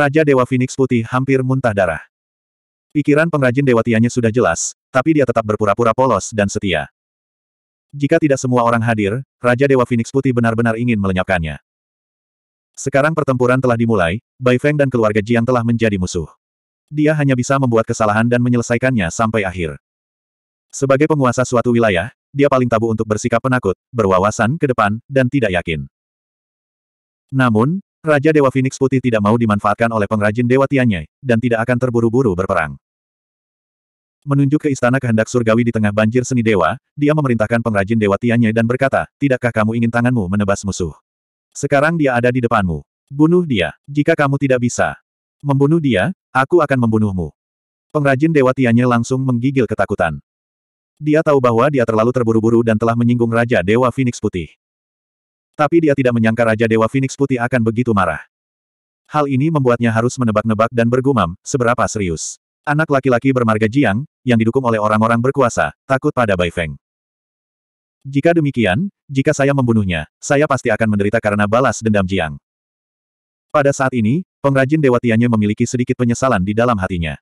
Raja Dewa Phoenix Putih hampir muntah darah. Pikiran pengrajin Dewa Tianya sudah jelas, tapi dia tetap berpura-pura polos dan setia. Jika tidak semua orang hadir, Raja Dewa Phoenix Putih benar-benar ingin melenyapkannya. Sekarang pertempuran telah dimulai, Bai Feng dan keluarga Jiang telah menjadi musuh. Dia hanya bisa membuat kesalahan dan menyelesaikannya sampai akhir. Sebagai penguasa suatu wilayah, dia paling tabu untuk bersikap penakut, berwawasan ke depan, dan tidak yakin. Namun, Raja Dewa Phoenix Putih tidak mau dimanfaatkan oleh pengrajin Dewa Tianyai, dan tidak akan terburu-buru berperang. Menunjuk ke istana kehendak surgawi di tengah banjir seni dewa, dia memerintahkan pengrajin dewa Tianye dan berkata, Tidakkah kamu ingin tanganmu menebas musuh? Sekarang dia ada di depanmu. Bunuh dia. Jika kamu tidak bisa membunuh dia, aku akan membunuhmu. Pengrajin dewa Tianye langsung menggigil ketakutan. Dia tahu bahwa dia terlalu terburu-buru dan telah menyinggung Raja Dewa Phoenix Putih. Tapi dia tidak menyangka Raja Dewa Phoenix Putih akan begitu marah. Hal ini membuatnya harus menebak-nebak dan bergumam, seberapa serius. Anak laki-laki bermarga Jiang, yang didukung oleh orang-orang berkuasa, takut pada Bai Feng. Jika demikian, jika saya membunuhnya, saya pasti akan menderita karena balas dendam Jiang. Pada saat ini, pengrajin Dewa Tianye memiliki sedikit penyesalan di dalam hatinya.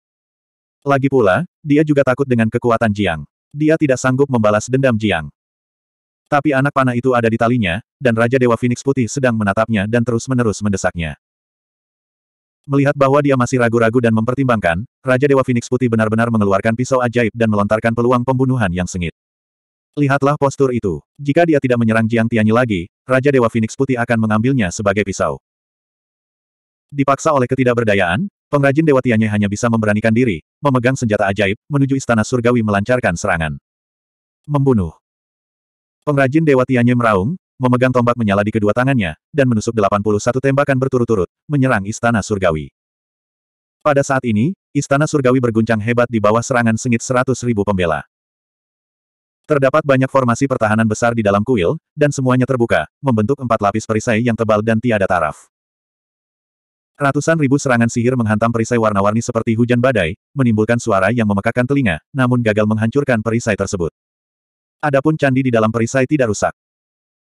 Lagi pula, dia juga takut dengan kekuatan Jiang. Dia tidak sanggup membalas dendam Jiang. Tapi anak panah itu ada di talinya, dan Raja Dewa Phoenix Putih sedang menatapnya dan terus-menerus mendesaknya. Melihat bahwa dia masih ragu-ragu dan mempertimbangkan, Raja Dewa Phoenix Putih benar-benar mengeluarkan pisau ajaib dan melontarkan peluang pembunuhan yang sengit. Lihatlah postur itu. Jika dia tidak menyerang Jiang Tianyi lagi, Raja Dewa Phoenix Putih akan mengambilnya sebagai pisau. Dipaksa oleh ketidakberdayaan, pengrajin Dewa Tianyi hanya bisa memberanikan diri, memegang senjata ajaib, menuju Istana Surgawi melancarkan serangan. Membunuh. Pengrajin Dewa Tianye meraung, memegang tombak menyala di kedua tangannya, dan menusuk 81 tembakan berturut-turut, menyerang Istana Surgawi. Pada saat ini, Istana Surgawi berguncang hebat di bawah serangan sengit 100.000 pembela. Terdapat banyak formasi pertahanan besar di dalam kuil, dan semuanya terbuka, membentuk empat lapis perisai yang tebal dan tiada taraf. Ratusan ribu serangan sihir menghantam perisai warna-warni seperti hujan badai, menimbulkan suara yang memekakan telinga, namun gagal menghancurkan perisai tersebut. Adapun candi di dalam perisai tidak rusak.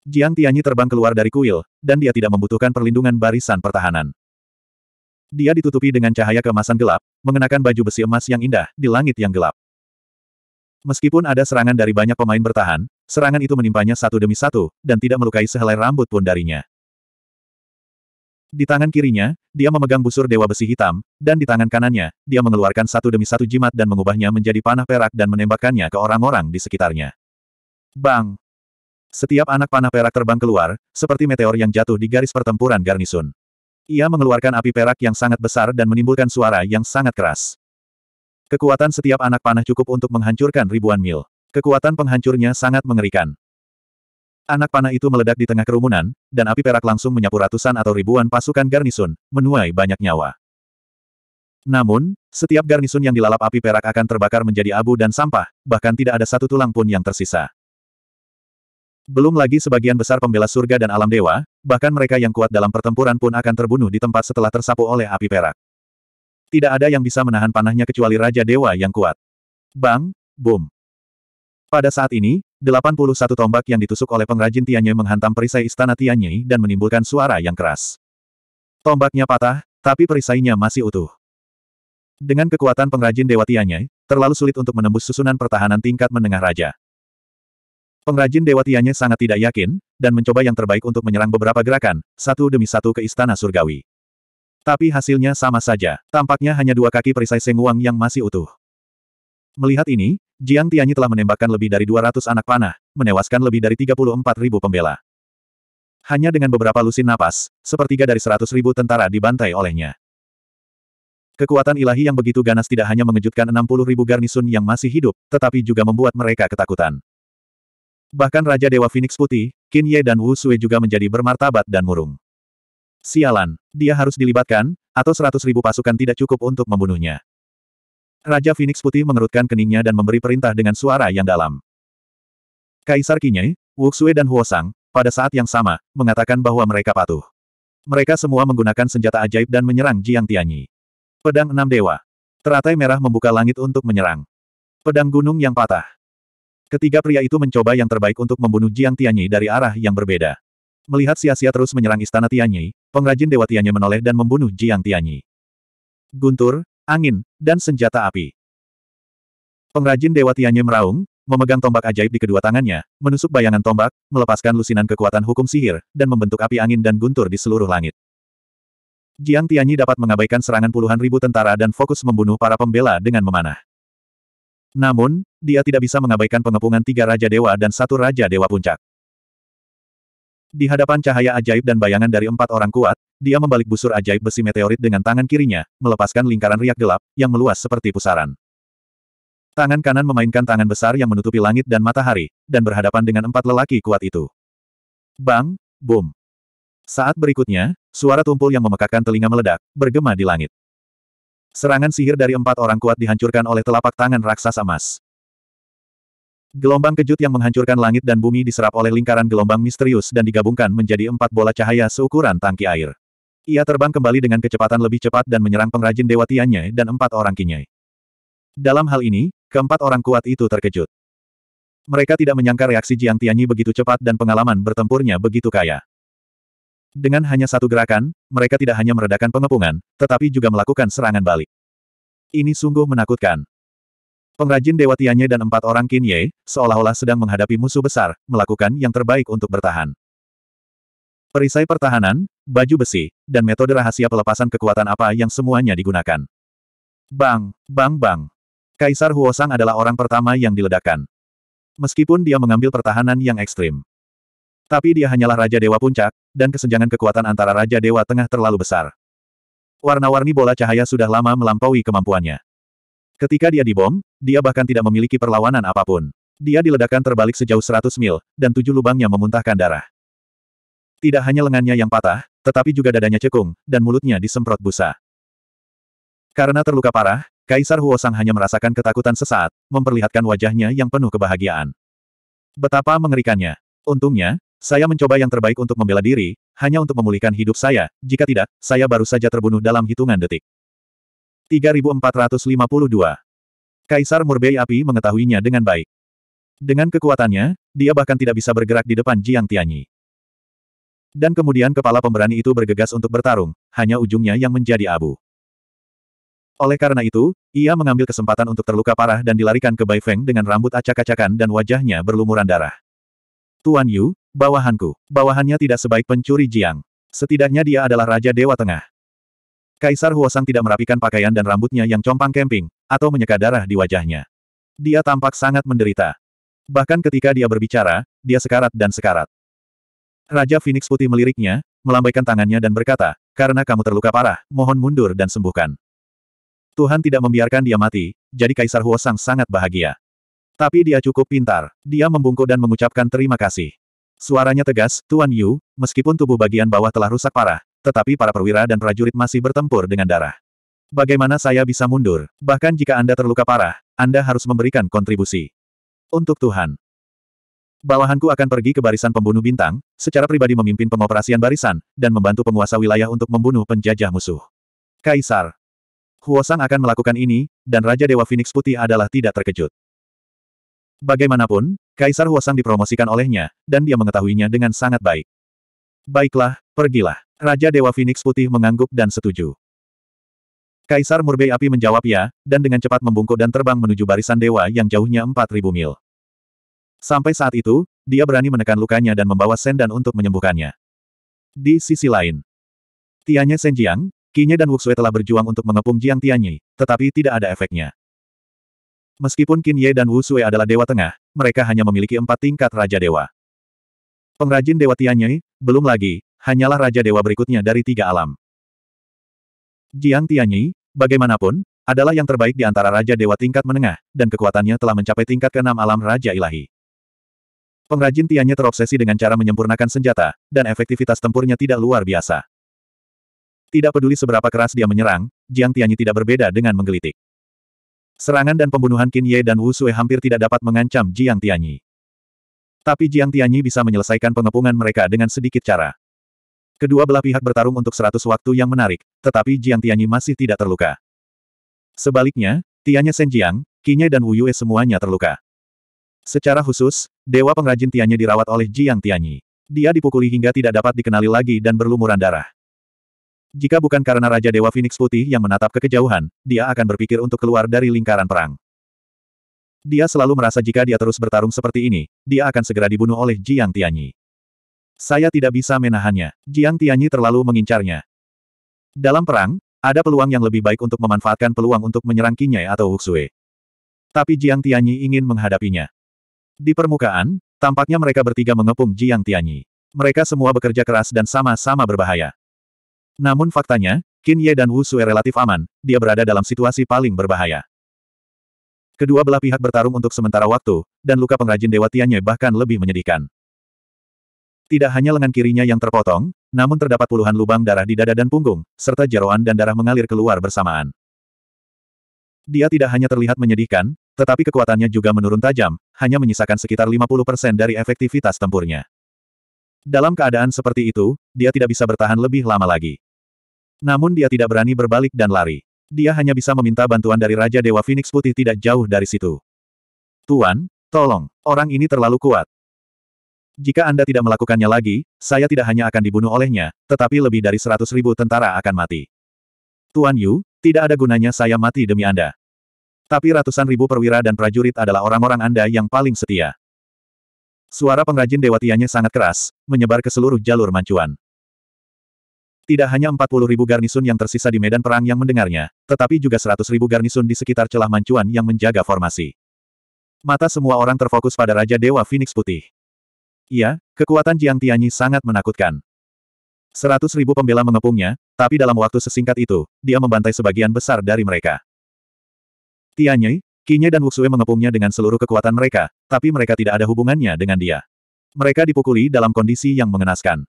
Jiang Tianyi terbang keluar dari kuil, dan dia tidak membutuhkan perlindungan barisan pertahanan. Dia ditutupi dengan cahaya kemasan gelap, mengenakan baju besi emas yang indah, di langit yang gelap. Meskipun ada serangan dari banyak pemain bertahan, serangan itu menimpanya satu demi satu, dan tidak melukai sehelai rambut pun darinya. Di tangan kirinya, dia memegang busur dewa besi hitam, dan di tangan kanannya, dia mengeluarkan satu demi satu jimat dan mengubahnya menjadi panah perak dan menembakkannya ke orang-orang di sekitarnya. Bang! Setiap anak panah perak terbang keluar, seperti meteor yang jatuh di garis pertempuran garnisun. Ia mengeluarkan api perak yang sangat besar dan menimbulkan suara yang sangat keras. Kekuatan setiap anak panah cukup untuk menghancurkan ribuan mil. Kekuatan penghancurnya sangat mengerikan. Anak panah itu meledak di tengah kerumunan, dan api perak langsung menyapu ratusan atau ribuan pasukan garnisun, menuai banyak nyawa. Namun, setiap garnisun yang dilalap api perak akan terbakar menjadi abu dan sampah, bahkan tidak ada satu tulang pun yang tersisa. Belum lagi sebagian besar pembela surga dan alam dewa, bahkan mereka yang kuat dalam pertempuran pun akan terbunuh di tempat setelah tersapu oleh api perak. Tidak ada yang bisa menahan panahnya kecuali Raja Dewa yang kuat. Bang, boom. Pada saat ini, 81 tombak yang ditusuk oleh pengrajin Tianye menghantam perisai istana Tianye dan menimbulkan suara yang keras. Tombaknya patah, tapi perisainya masih utuh. Dengan kekuatan pengrajin Dewa Tianye, terlalu sulit untuk menembus susunan pertahanan tingkat menengah raja. Pengrajin Dewa Tianya sangat tidak yakin, dan mencoba yang terbaik untuk menyerang beberapa gerakan, satu demi satu ke Istana Surgawi. Tapi hasilnya sama saja, tampaknya hanya dua kaki perisai Senguang yang masih utuh. Melihat ini, Jiang Tianyi telah menembakkan lebih dari 200 anak panah, menewaskan lebih dari 34 ribu pembela. Hanya dengan beberapa lusin napas, sepertiga dari seratus ribu tentara dibantai olehnya. Kekuatan ilahi yang begitu ganas tidak hanya mengejutkan 60 ribu garnisun yang masih hidup, tetapi juga membuat mereka ketakutan. Bahkan Raja Dewa Phoenix Putih, Qin Ye dan Wu Sui juga menjadi bermartabat dan murung. Sialan, dia harus dilibatkan, atau seratus ribu pasukan tidak cukup untuk membunuhnya. Raja Phoenix Putih mengerutkan keningnya dan memberi perintah dengan suara yang dalam. Kaisar Qin Ye, Wu Sui dan Huo Sang, pada saat yang sama, mengatakan bahwa mereka patuh. Mereka semua menggunakan senjata ajaib dan menyerang Jiang Tianyi. Pedang Enam Dewa. Teratai merah membuka langit untuk menyerang. Pedang gunung yang patah. Ketiga pria itu mencoba yang terbaik untuk membunuh Jiang Tianyi dari arah yang berbeda. Melihat sia-sia terus menyerang istana Tianyi, pengrajin Dewa Tianyi menoleh dan membunuh Jiang Tianyi. Guntur, angin, dan senjata api. Pengrajin Dewa Tianyi meraung, memegang tombak ajaib di kedua tangannya, menusuk bayangan tombak, melepaskan lusinan kekuatan hukum sihir, dan membentuk api angin dan guntur di seluruh langit. Jiang Tianyi dapat mengabaikan serangan puluhan ribu tentara dan fokus membunuh para pembela dengan memanah. Namun, dia tidak bisa mengabaikan pengepungan tiga Raja Dewa dan satu Raja Dewa Puncak. Di hadapan cahaya ajaib dan bayangan dari empat orang kuat, dia membalik busur ajaib besi meteorit dengan tangan kirinya, melepaskan lingkaran riak gelap, yang meluas seperti pusaran. Tangan kanan memainkan tangan besar yang menutupi langit dan matahari, dan berhadapan dengan empat lelaki kuat itu. Bang, boom. Saat berikutnya, suara tumpul yang memekakan telinga meledak, bergema di langit. Serangan sihir dari empat orang kuat dihancurkan oleh telapak tangan raksasa emas. Gelombang kejut yang menghancurkan langit dan bumi diserap oleh lingkaran gelombang misterius dan digabungkan menjadi empat bola cahaya seukuran tangki air. Ia terbang kembali dengan kecepatan lebih cepat dan menyerang pengrajin Dewa Tiannya dan empat orang Kinyai. Dalam hal ini, keempat orang kuat itu terkejut. Mereka tidak menyangka reaksi Jiang Tianyi begitu cepat dan pengalaman bertempurnya begitu kaya. Dengan hanya satu gerakan, mereka tidak hanya meredakan pengepungan, tetapi juga melakukan serangan balik. Ini sungguh menakutkan. Pengrajin Dewa Tianye dan empat orang Qin Ye, seolah-olah sedang menghadapi musuh besar, melakukan yang terbaik untuk bertahan. Perisai pertahanan, baju besi, dan metode rahasia pelepasan kekuatan apa yang semuanya digunakan. Bang, bang bang. Kaisar Huosang adalah orang pertama yang diledakkan. Meskipun dia mengambil pertahanan yang ekstrim. Tapi dia hanyalah Raja Dewa Puncak, dan kesenjangan kekuatan antara Raja Dewa Tengah terlalu besar. Warna-warni bola cahaya sudah lama melampaui kemampuannya. Ketika dia dibom, dia bahkan tidak memiliki perlawanan apapun. Dia diledakkan terbalik sejauh 100 mil, dan tujuh lubangnya memuntahkan darah. Tidak hanya lengannya yang patah, tetapi juga dadanya cekung, dan mulutnya disemprot busa. Karena terluka parah, Kaisar Huosang hanya merasakan ketakutan sesaat, memperlihatkan wajahnya yang penuh kebahagiaan. Betapa mengerikannya. Untungnya, saya mencoba yang terbaik untuk membela diri, hanya untuk memulihkan hidup saya, jika tidak, saya baru saja terbunuh dalam hitungan detik. 3452 Kaisar Murbei Api mengetahuinya dengan baik. Dengan kekuatannya, dia bahkan tidak bisa bergerak di depan Jiang Tianyi. Dan kemudian kepala pemberani itu bergegas untuk bertarung, hanya ujungnya yang menjadi abu. Oleh karena itu, ia mengambil kesempatan untuk terluka parah dan dilarikan ke Bai Feng dengan rambut acak-acakan dan wajahnya berlumuran darah. Tuan Yu, Bawahanku. Bawahannya tidak sebaik pencuri Jiang. Setidaknya dia adalah Raja Dewa Tengah. Kaisar Huosang tidak merapikan pakaian dan rambutnya yang compang kemping, atau menyeka darah di wajahnya. Dia tampak sangat menderita. Bahkan ketika dia berbicara, dia sekarat dan sekarat. Raja Phoenix Putih meliriknya, melambaikan tangannya dan berkata, karena kamu terluka parah, mohon mundur dan sembuhkan. Tuhan tidak membiarkan dia mati, jadi Kaisar Huosang sangat bahagia. Tapi dia cukup pintar. Dia membungkuk dan mengucapkan terima kasih. Suaranya tegas, Tuan Yu, meskipun tubuh bagian bawah telah rusak parah, tetapi para perwira dan prajurit masih bertempur dengan darah. Bagaimana saya bisa mundur? Bahkan jika Anda terluka parah, Anda harus memberikan kontribusi. Untuk Tuhan. Bawahanku akan pergi ke barisan pembunuh bintang, secara pribadi memimpin pengoperasian barisan, dan membantu penguasa wilayah untuk membunuh penjajah musuh. Kaisar. Huosang akan melakukan ini, dan Raja Dewa Phoenix Putih adalah tidak terkejut. Bagaimanapun, Kaisar Huasang dipromosikan olehnya, dan dia mengetahuinya dengan sangat baik. Baiklah, pergilah. Raja Dewa Phoenix Putih mengangguk dan setuju. Kaisar Murbei Api menjawab ya, dan dengan cepat membungkuk dan terbang menuju barisan dewa yang jauhnya 4.000 mil. Sampai saat itu, dia berani menekan lukanya dan membawa Sendan untuk menyembuhkannya. Di sisi lain, Tianya Senjiang, Kinya dan Wuxue telah berjuang untuk mengepung Jiang Tianyi, tetapi tidak ada efeknya. Meskipun Qin Ye dan Wu Sui adalah dewa tengah, mereka hanya memiliki empat tingkat Raja Dewa. Pengrajin Dewa Tianyi, belum lagi, hanyalah Raja Dewa berikutnya dari tiga alam. Jiang Tianyi, bagaimanapun, adalah yang terbaik di antara Raja Dewa tingkat menengah, dan kekuatannya telah mencapai tingkat keenam alam Raja Ilahi. Pengrajin Tianyi terobsesi dengan cara menyempurnakan senjata, dan efektivitas tempurnya tidak luar biasa. Tidak peduli seberapa keras dia menyerang, Jiang Tianyi tidak berbeda dengan menggelitik. Serangan dan pembunuhan Qin Ye dan Wu Sui hampir tidak dapat mengancam Jiang Tianyi. Tapi Jiang Tianyi bisa menyelesaikan pengepungan mereka dengan sedikit cara. Kedua belah pihak bertarung untuk seratus waktu yang menarik, tetapi Jiang Tianyi masih tidak terluka. Sebaliknya, Tianya Shen Jiang, Ye dan Wu Yue semuanya terluka. Secara khusus, Dewa Pengrajin Tianya dirawat oleh Jiang Tianyi. Dia dipukuli hingga tidak dapat dikenali lagi dan berlumuran darah. Jika bukan karena Raja Dewa Phoenix Putih yang menatap ke kejauhan, dia akan berpikir untuk keluar dari lingkaran perang. Dia selalu merasa jika dia terus bertarung seperti ini, dia akan segera dibunuh oleh Jiang Tianyi. Saya tidak bisa menahannya. Jiang Tianyi terlalu mengincarnya. Dalam perang, ada peluang yang lebih baik untuk memanfaatkan peluang untuk menyerang Kinyai atau Wuxue. Tapi Jiang Tianyi ingin menghadapinya. Di permukaan, tampaknya mereka bertiga mengepung Jiang Tianyi. Mereka semua bekerja keras dan sama-sama berbahaya. Namun faktanya, Qin Ye dan Wu Sui relatif aman, dia berada dalam situasi paling berbahaya. Kedua belah pihak bertarung untuk sementara waktu, dan luka pengrajin Dewa Tianye bahkan lebih menyedihkan. Tidak hanya lengan kirinya yang terpotong, namun terdapat puluhan lubang darah di dada dan punggung, serta jeroan dan darah mengalir keluar bersamaan. Dia tidak hanya terlihat menyedihkan, tetapi kekuatannya juga menurun tajam, hanya menyisakan sekitar 50% dari efektivitas tempurnya. Dalam keadaan seperti itu, dia tidak bisa bertahan lebih lama lagi. Namun dia tidak berani berbalik dan lari. Dia hanya bisa meminta bantuan dari Raja Dewa Phoenix Putih tidak jauh dari situ. Tuan, tolong, orang ini terlalu kuat. Jika Anda tidak melakukannya lagi, saya tidak hanya akan dibunuh olehnya, tetapi lebih dari seratus ribu tentara akan mati. Tuan Yu, tidak ada gunanya saya mati demi Anda. Tapi ratusan ribu perwira dan prajurit adalah orang-orang Anda yang paling setia. Suara pengrajin dewatianya sangat keras, menyebar ke seluruh jalur mancuan. Tidak hanya 40 ribu garnisun yang tersisa di medan perang yang mendengarnya, tetapi juga 100 ribu garnisun di sekitar celah mancuan yang menjaga formasi. Mata semua orang terfokus pada Raja Dewa Phoenix Putih. Iya, kekuatan Jiang Tianyi sangat menakutkan. 100 ribu pembela mengepungnya, tapi dalam waktu sesingkat itu, dia membantai sebagian besar dari mereka. Tianyi, Kinya dan Wuxue mengepungnya dengan seluruh kekuatan mereka, tapi mereka tidak ada hubungannya dengan dia. Mereka dipukuli dalam kondisi yang mengenaskan.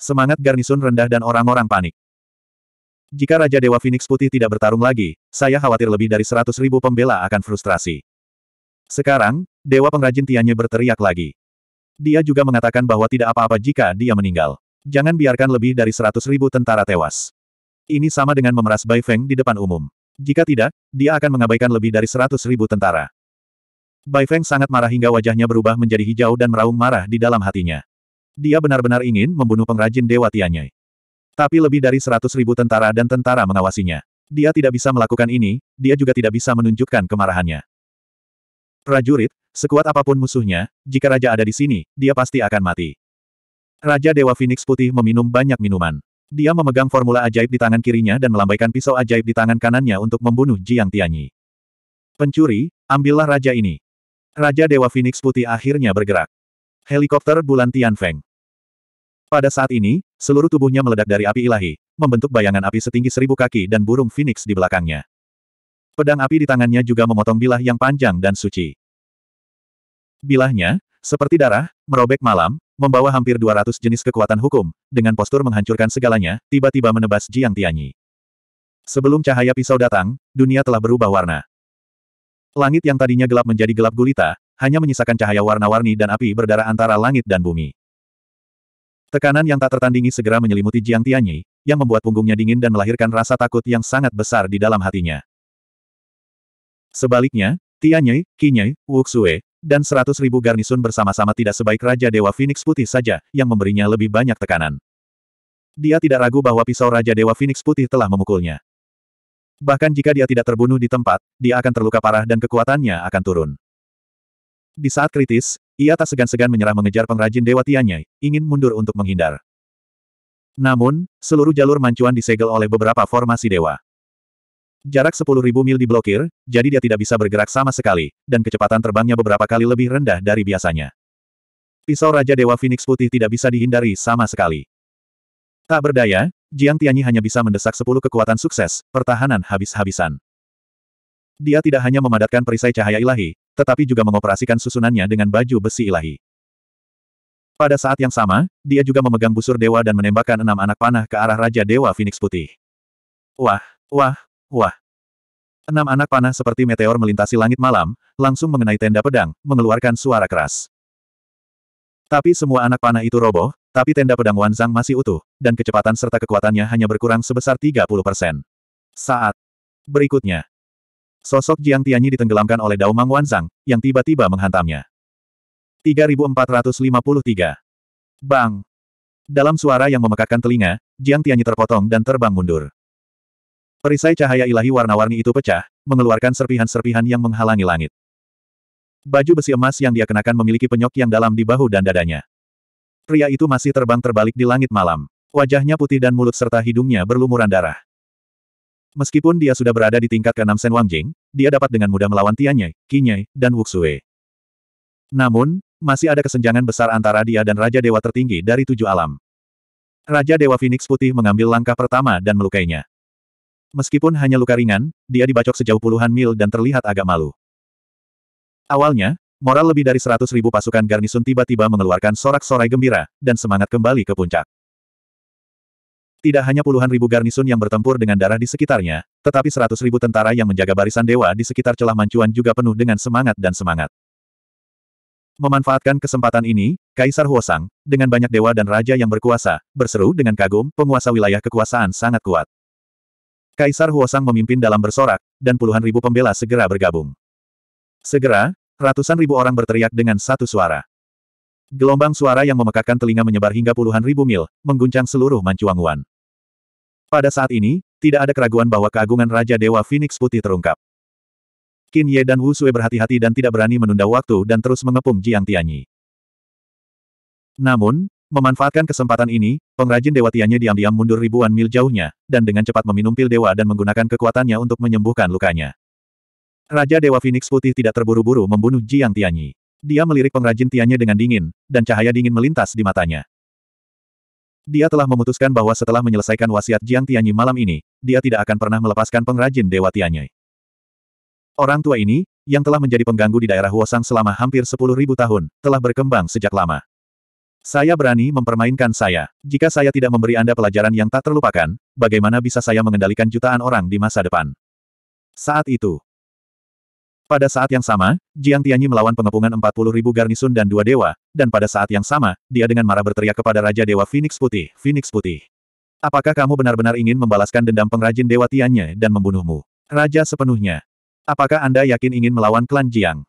Semangat garnisun rendah dan orang-orang panik. Jika Raja Dewa Phoenix Putih tidak bertarung lagi, saya khawatir lebih dari seratus ribu pembela akan frustrasi. Sekarang, Dewa Pengrajin Tianye berteriak lagi. Dia juga mengatakan bahwa tidak apa-apa jika dia meninggal. Jangan biarkan lebih dari seratus ribu tentara tewas. Ini sama dengan memeras Bai Feng di depan umum. Jika tidak, dia akan mengabaikan lebih dari seratus ribu tentara. Bai Feng sangat marah hingga wajahnya berubah menjadi hijau dan meraung marah di dalam hatinya. Dia benar-benar ingin membunuh pengrajin Dewa Tianyai. Tapi lebih dari seratus ribu tentara dan tentara mengawasinya. Dia tidak bisa melakukan ini, dia juga tidak bisa menunjukkan kemarahannya. Prajurit, sekuat apapun musuhnya, jika raja ada di sini, dia pasti akan mati. Raja Dewa Phoenix Putih meminum banyak minuman. Dia memegang formula ajaib di tangan kirinya dan melambaikan pisau ajaib di tangan kanannya untuk membunuh Jiang Tianyi. Pencuri, ambillah raja ini. Raja Dewa Phoenix Putih akhirnya bergerak. Helikopter bulan Tianfeng. Pada saat ini, seluruh tubuhnya meledak dari api ilahi, membentuk bayangan api setinggi seribu kaki dan burung Phoenix di belakangnya. Pedang api di tangannya juga memotong bilah yang panjang dan suci. Bilahnya, seperti darah, merobek malam, membawa hampir 200 jenis kekuatan hukum, dengan postur menghancurkan segalanya, tiba-tiba menebas Jiang Tianyi. Sebelum cahaya pisau datang, dunia telah berubah warna. Langit yang tadinya gelap menjadi gelap gulita, hanya menyisakan cahaya warna-warni dan api berdarah antara langit dan bumi. Tekanan yang tak tertandingi segera menyelimuti Jiang Tianyi, yang membuat punggungnya dingin dan melahirkan rasa takut yang sangat besar di dalam hatinya. Sebaliknya, Tianyi, Qinyi, Wuxue, dan seratus ribu garnisun bersama-sama tidak sebaik Raja Dewa Phoenix Putih saja, yang memberinya lebih banyak tekanan. Dia tidak ragu bahwa pisau Raja Dewa Phoenix Putih telah memukulnya. Bahkan jika dia tidak terbunuh di tempat, dia akan terluka parah dan kekuatannya akan turun. Di saat kritis, ia tak segan-segan menyerah mengejar pengrajin Dewa Tianyai, ingin mundur untuk menghindar. Namun, seluruh jalur mancuan disegel oleh beberapa formasi dewa. Jarak 10.000 mil diblokir, jadi dia tidak bisa bergerak sama sekali, dan kecepatan terbangnya beberapa kali lebih rendah dari biasanya. Pisau Raja Dewa Phoenix Putih tidak bisa dihindari sama sekali. Tak berdaya, Jiang Tianyi hanya bisa mendesak 10 kekuatan sukses, pertahanan habis-habisan. Dia tidak hanya memadatkan perisai cahaya ilahi, tetapi juga mengoperasikan susunannya dengan baju besi ilahi. Pada saat yang sama, dia juga memegang busur dewa dan menembakkan enam anak panah ke arah Raja Dewa Phoenix Putih. Wah, wah, Wah! Enam anak panah seperti meteor melintasi langit malam, langsung mengenai tenda pedang, mengeluarkan suara keras. Tapi semua anak panah itu roboh, tapi tenda pedang Wanzang masih utuh, dan kecepatan serta kekuatannya hanya berkurang sebesar 30 persen. Saat berikutnya, sosok Jiang Tianyi ditenggelamkan oleh Daumang Wanzang, yang tiba-tiba menghantamnya. 3453 Bang! Dalam suara yang memekakkan telinga, Jiang Tianyi terpotong dan terbang mundur. Perisai cahaya ilahi warna-warni itu pecah, mengeluarkan serpihan-serpihan yang menghalangi langit. Baju besi emas yang dia kenakan memiliki penyok yang dalam di bahu dan dadanya. Pria itu masih terbang terbalik di langit malam. Wajahnya putih dan mulut serta hidungnya berlumuran darah. Meskipun dia sudah berada di tingkat keenam 6 Sen Wangjing, dia dapat dengan mudah melawan Tianye, Kinye, dan Wuxue. Namun, masih ada kesenjangan besar antara dia dan Raja Dewa tertinggi dari tujuh alam. Raja Dewa Phoenix Putih mengambil langkah pertama dan melukainya. Meskipun hanya luka ringan, dia dibacok sejauh puluhan mil dan terlihat agak malu. Awalnya, moral lebih dari seratus ribu pasukan garnisun tiba-tiba mengeluarkan sorak-sorai gembira, dan semangat kembali ke puncak. Tidak hanya puluhan ribu garnisun yang bertempur dengan darah di sekitarnya, tetapi seratus ribu tentara yang menjaga barisan dewa di sekitar celah mancuan juga penuh dengan semangat dan semangat. Memanfaatkan kesempatan ini, Kaisar Huosang, dengan banyak dewa dan raja yang berkuasa, berseru dengan kagum, penguasa wilayah kekuasaan sangat kuat. Kaisar Huosang memimpin dalam bersorak, dan puluhan ribu pembela segera bergabung. Segera, ratusan ribu orang berteriak dengan satu suara. Gelombang suara yang memekakan telinga menyebar hingga puluhan ribu mil, mengguncang seluruh Mancuanguan. Pada saat ini, tidak ada keraguan bahwa keagungan Raja Dewa Phoenix Putih terungkap. Qin Ye dan Wu Sui berhati-hati dan tidak berani menunda waktu dan terus mengepung Jiang Tianyi. Namun, Memanfaatkan kesempatan ini, pengrajin dewa diam-diam mundur ribuan mil jauhnya, dan dengan cepat meminum pil dewa dan menggunakan kekuatannya untuk menyembuhkan lukanya. Raja Dewa Phoenix Putih tidak terburu-buru membunuh Jiang Tianyi. Dia melirik pengrajin tiannya dengan dingin, dan cahaya dingin melintas di matanya. Dia telah memutuskan bahwa setelah menyelesaikan wasiat Jiang Tianyi malam ini, dia tidak akan pernah melepaskan pengrajin Dewa Tianyi. Orang tua ini, yang telah menjadi pengganggu di daerah Huosang selama hampir 10.000 tahun, telah berkembang sejak lama. Saya berani mempermainkan saya. Jika saya tidak memberi Anda pelajaran yang tak terlupakan, bagaimana bisa saya mengendalikan jutaan orang di masa depan? Saat itu. Pada saat yang sama, Jiang Tianyi melawan pengepungan 40 ribu garnisun dan dua dewa, dan pada saat yang sama, dia dengan marah berteriak kepada Raja Dewa Phoenix Putih, Phoenix Putih. Apakah kamu benar-benar ingin membalaskan dendam pengrajin Dewa Tianyi dan membunuhmu? Raja sepenuhnya. Apakah Anda yakin ingin melawan klan Jiang?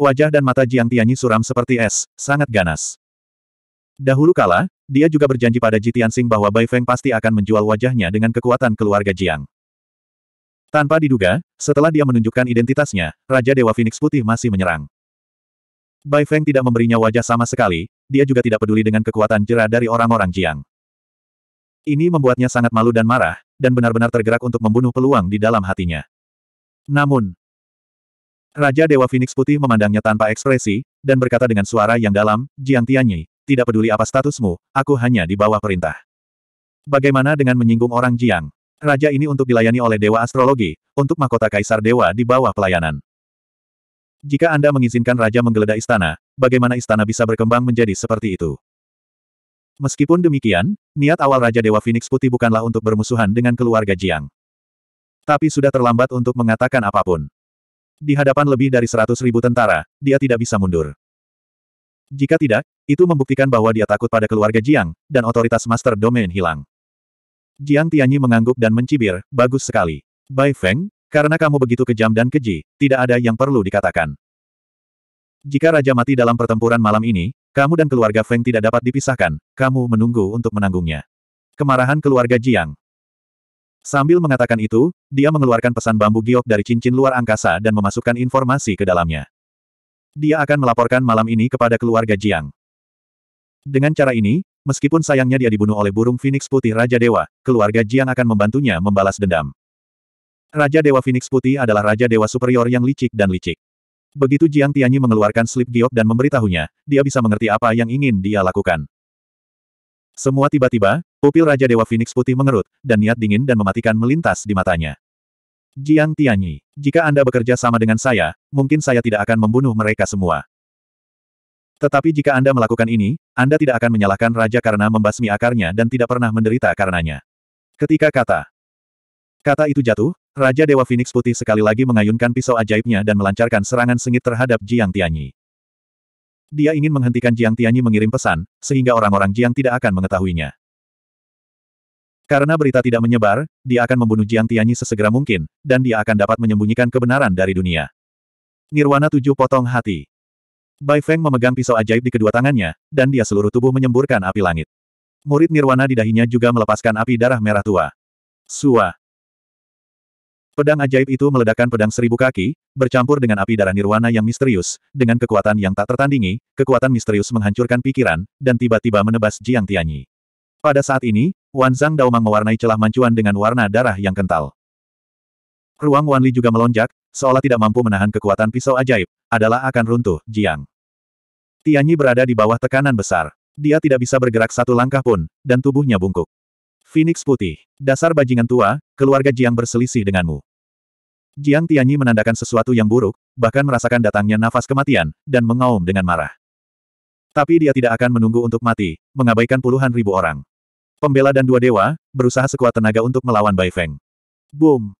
Wajah dan mata Jiang Tianyi suram seperti es, sangat ganas. Dahulu kala, dia juga berjanji pada Ji Tianxing bahwa Bai Feng pasti akan menjual wajahnya dengan kekuatan keluarga Jiang. Tanpa diduga, setelah dia menunjukkan identitasnya, Raja Dewa Phoenix Putih masih menyerang. Bai Feng tidak memberinya wajah sama sekali, dia juga tidak peduli dengan kekuatan jera dari orang-orang Jiang. Ini membuatnya sangat malu dan marah, dan benar-benar tergerak untuk membunuh peluang di dalam hatinya. Namun, Raja Dewa Phoenix Putih memandangnya tanpa ekspresi, dan berkata dengan suara yang dalam, Jiang Tianyi, tidak peduli apa statusmu, aku hanya di bawah perintah. Bagaimana dengan menyinggung orang Jiang? Raja ini untuk dilayani oleh Dewa Astrologi, untuk mahkota Kaisar Dewa di bawah pelayanan. Jika Anda mengizinkan Raja menggeledah istana, bagaimana istana bisa berkembang menjadi seperti itu? Meskipun demikian, niat awal Raja Dewa Phoenix Putih bukanlah untuk bermusuhan dengan keluarga Jiang. Tapi sudah terlambat untuk mengatakan apapun. Di hadapan lebih dari seratus ribu tentara, dia tidak bisa mundur. Jika tidak, itu membuktikan bahwa dia takut pada keluarga Jiang, dan otoritas Master Domain hilang. Jiang Tianyi mengangguk dan mencibir, bagus sekali. Bai Feng, karena kamu begitu kejam dan keji, tidak ada yang perlu dikatakan. Jika Raja mati dalam pertempuran malam ini, kamu dan keluarga Feng tidak dapat dipisahkan, kamu menunggu untuk menanggungnya. Kemarahan keluarga Jiang. Sambil mengatakan itu, dia mengeluarkan pesan bambu giok dari cincin luar angkasa dan memasukkan informasi ke dalamnya. Dia akan melaporkan malam ini kepada keluarga Jiang. Dengan cara ini, meskipun sayangnya dia dibunuh oleh burung Phoenix Putih Raja Dewa, keluarga Jiang akan membantunya membalas dendam. Raja Dewa Phoenix Putih adalah Raja Dewa Superior yang licik dan licik. Begitu Jiang Tianyi mengeluarkan slip giok dan memberitahunya, dia bisa mengerti apa yang ingin dia lakukan. Semua tiba-tiba, pupil Raja Dewa Phoenix Putih mengerut, dan niat dingin dan mematikan melintas di matanya. Jiang Tianyi, jika Anda bekerja sama dengan saya, mungkin saya tidak akan membunuh mereka semua. Tetapi jika Anda melakukan ini, Anda tidak akan menyalahkan raja karena membasmi akarnya dan tidak pernah menderita karenanya. Ketika kata kata itu jatuh, Raja Dewa Phoenix Putih sekali lagi mengayunkan pisau ajaibnya dan melancarkan serangan sengit terhadap Jiang Tianyi. Dia ingin menghentikan Jiang Tianyi mengirim pesan, sehingga orang-orang Jiang tidak akan mengetahuinya. Karena berita tidak menyebar, dia akan membunuh Jiang Tianyi sesegera mungkin, dan dia akan dapat menyembunyikan kebenaran dari dunia. Nirwana tujuh potong hati. Bai Feng memegang pisau ajaib di kedua tangannya, dan dia seluruh tubuh menyemburkan api langit. Murid Nirwana di dahinya juga melepaskan api darah merah tua. Sua. Pedang ajaib itu meledakkan pedang seribu kaki, bercampur dengan api darah nirwana yang misterius, dengan kekuatan yang tak tertandingi, kekuatan misterius menghancurkan pikiran, dan tiba-tiba menebas Jiang Tianyi. Pada saat ini, Wan Zhang Daomang mewarnai celah mancuan dengan warna darah yang kental. Ruang Wanli juga melonjak, seolah tidak mampu menahan kekuatan pisau ajaib, adalah akan runtuh, Jiang. Tianyi berada di bawah tekanan besar. Dia tidak bisa bergerak satu langkah pun, dan tubuhnya bungkuk. Phoenix putih. Dasar bajingan tua, keluarga Jiang berselisih denganmu. Jiang Tianyi menandakan sesuatu yang buruk, bahkan merasakan datangnya nafas kematian, dan mengaum dengan marah. Tapi dia tidak akan menunggu untuk mati, mengabaikan puluhan ribu orang. Pembela dan dua dewa, berusaha sekuat tenaga untuk melawan Bai Feng. Boom!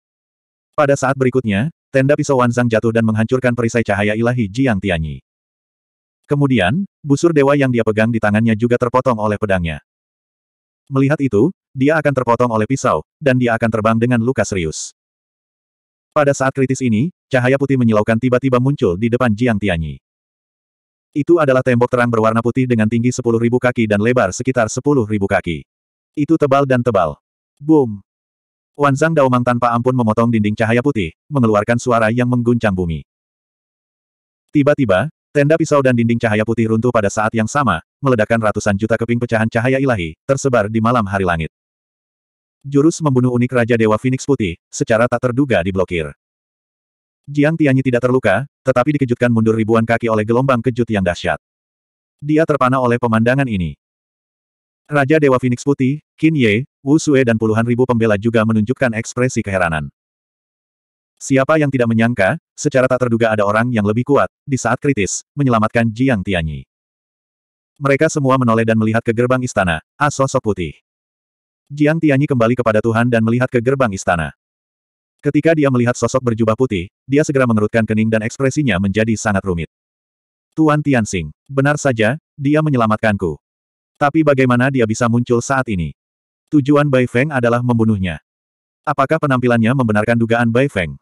Pada saat berikutnya, tenda pisau Wanzang jatuh dan menghancurkan perisai cahaya ilahi Jiang Tianyi. Kemudian, busur dewa yang dia pegang di tangannya juga terpotong oleh pedangnya. Melihat itu, dia akan terpotong oleh pisau, dan dia akan terbang dengan luka serius. Pada saat kritis ini, cahaya putih menyilaukan tiba-tiba muncul di depan Jiang Tianyi. Itu adalah tembok terang berwarna putih dengan tinggi 10.000 kaki dan lebar sekitar 10.000 kaki. Itu tebal dan tebal. Boom! Wan Wanzang Daomang tanpa ampun memotong dinding cahaya putih, mengeluarkan suara yang mengguncang bumi. Tiba-tiba, tenda pisau dan dinding cahaya putih runtuh pada saat yang sama, meledakkan ratusan juta keping pecahan cahaya ilahi, tersebar di malam hari langit. Jurus membunuh unik Raja Dewa Phoenix Putih, secara tak terduga diblokir. Jiang Tianyi tidak terluka, tetapi dikejutkan mundur ribuan kaki oleh gelombang kejut yang dahsyat. Dia terpana oleh pemandangan ini. Raja Dewa Phoenix Putih, Qin Ye, Wu Sue dan puluhan ribu pembela juga menunjukkan ekspresi keheranan. Siapa yang tidak menyangka, secara tak terduga ada orang yang lebih kuat, di saat kritis, menyelamatkan Jiang Tianyi. Mereka semua menoleh dan melihat ke gerbang istana, A sosok putih. Jiang Tianyi kembali kepada Tuhan dan melihat ke gerbang istana. Ketika dia melihat sosok berjubah putih, dia segera mengerutkan kening dan ekspresinya menjadi sangat rumit. Tuan Tianxing, benar saja, dia menyelamatkanku. Tapi bagaimana dia bisa muncul saat ini? Tujuan Bai Feng adalah membunuhnya. Apakah penampilannya membenarkan dugaan Bai Feng?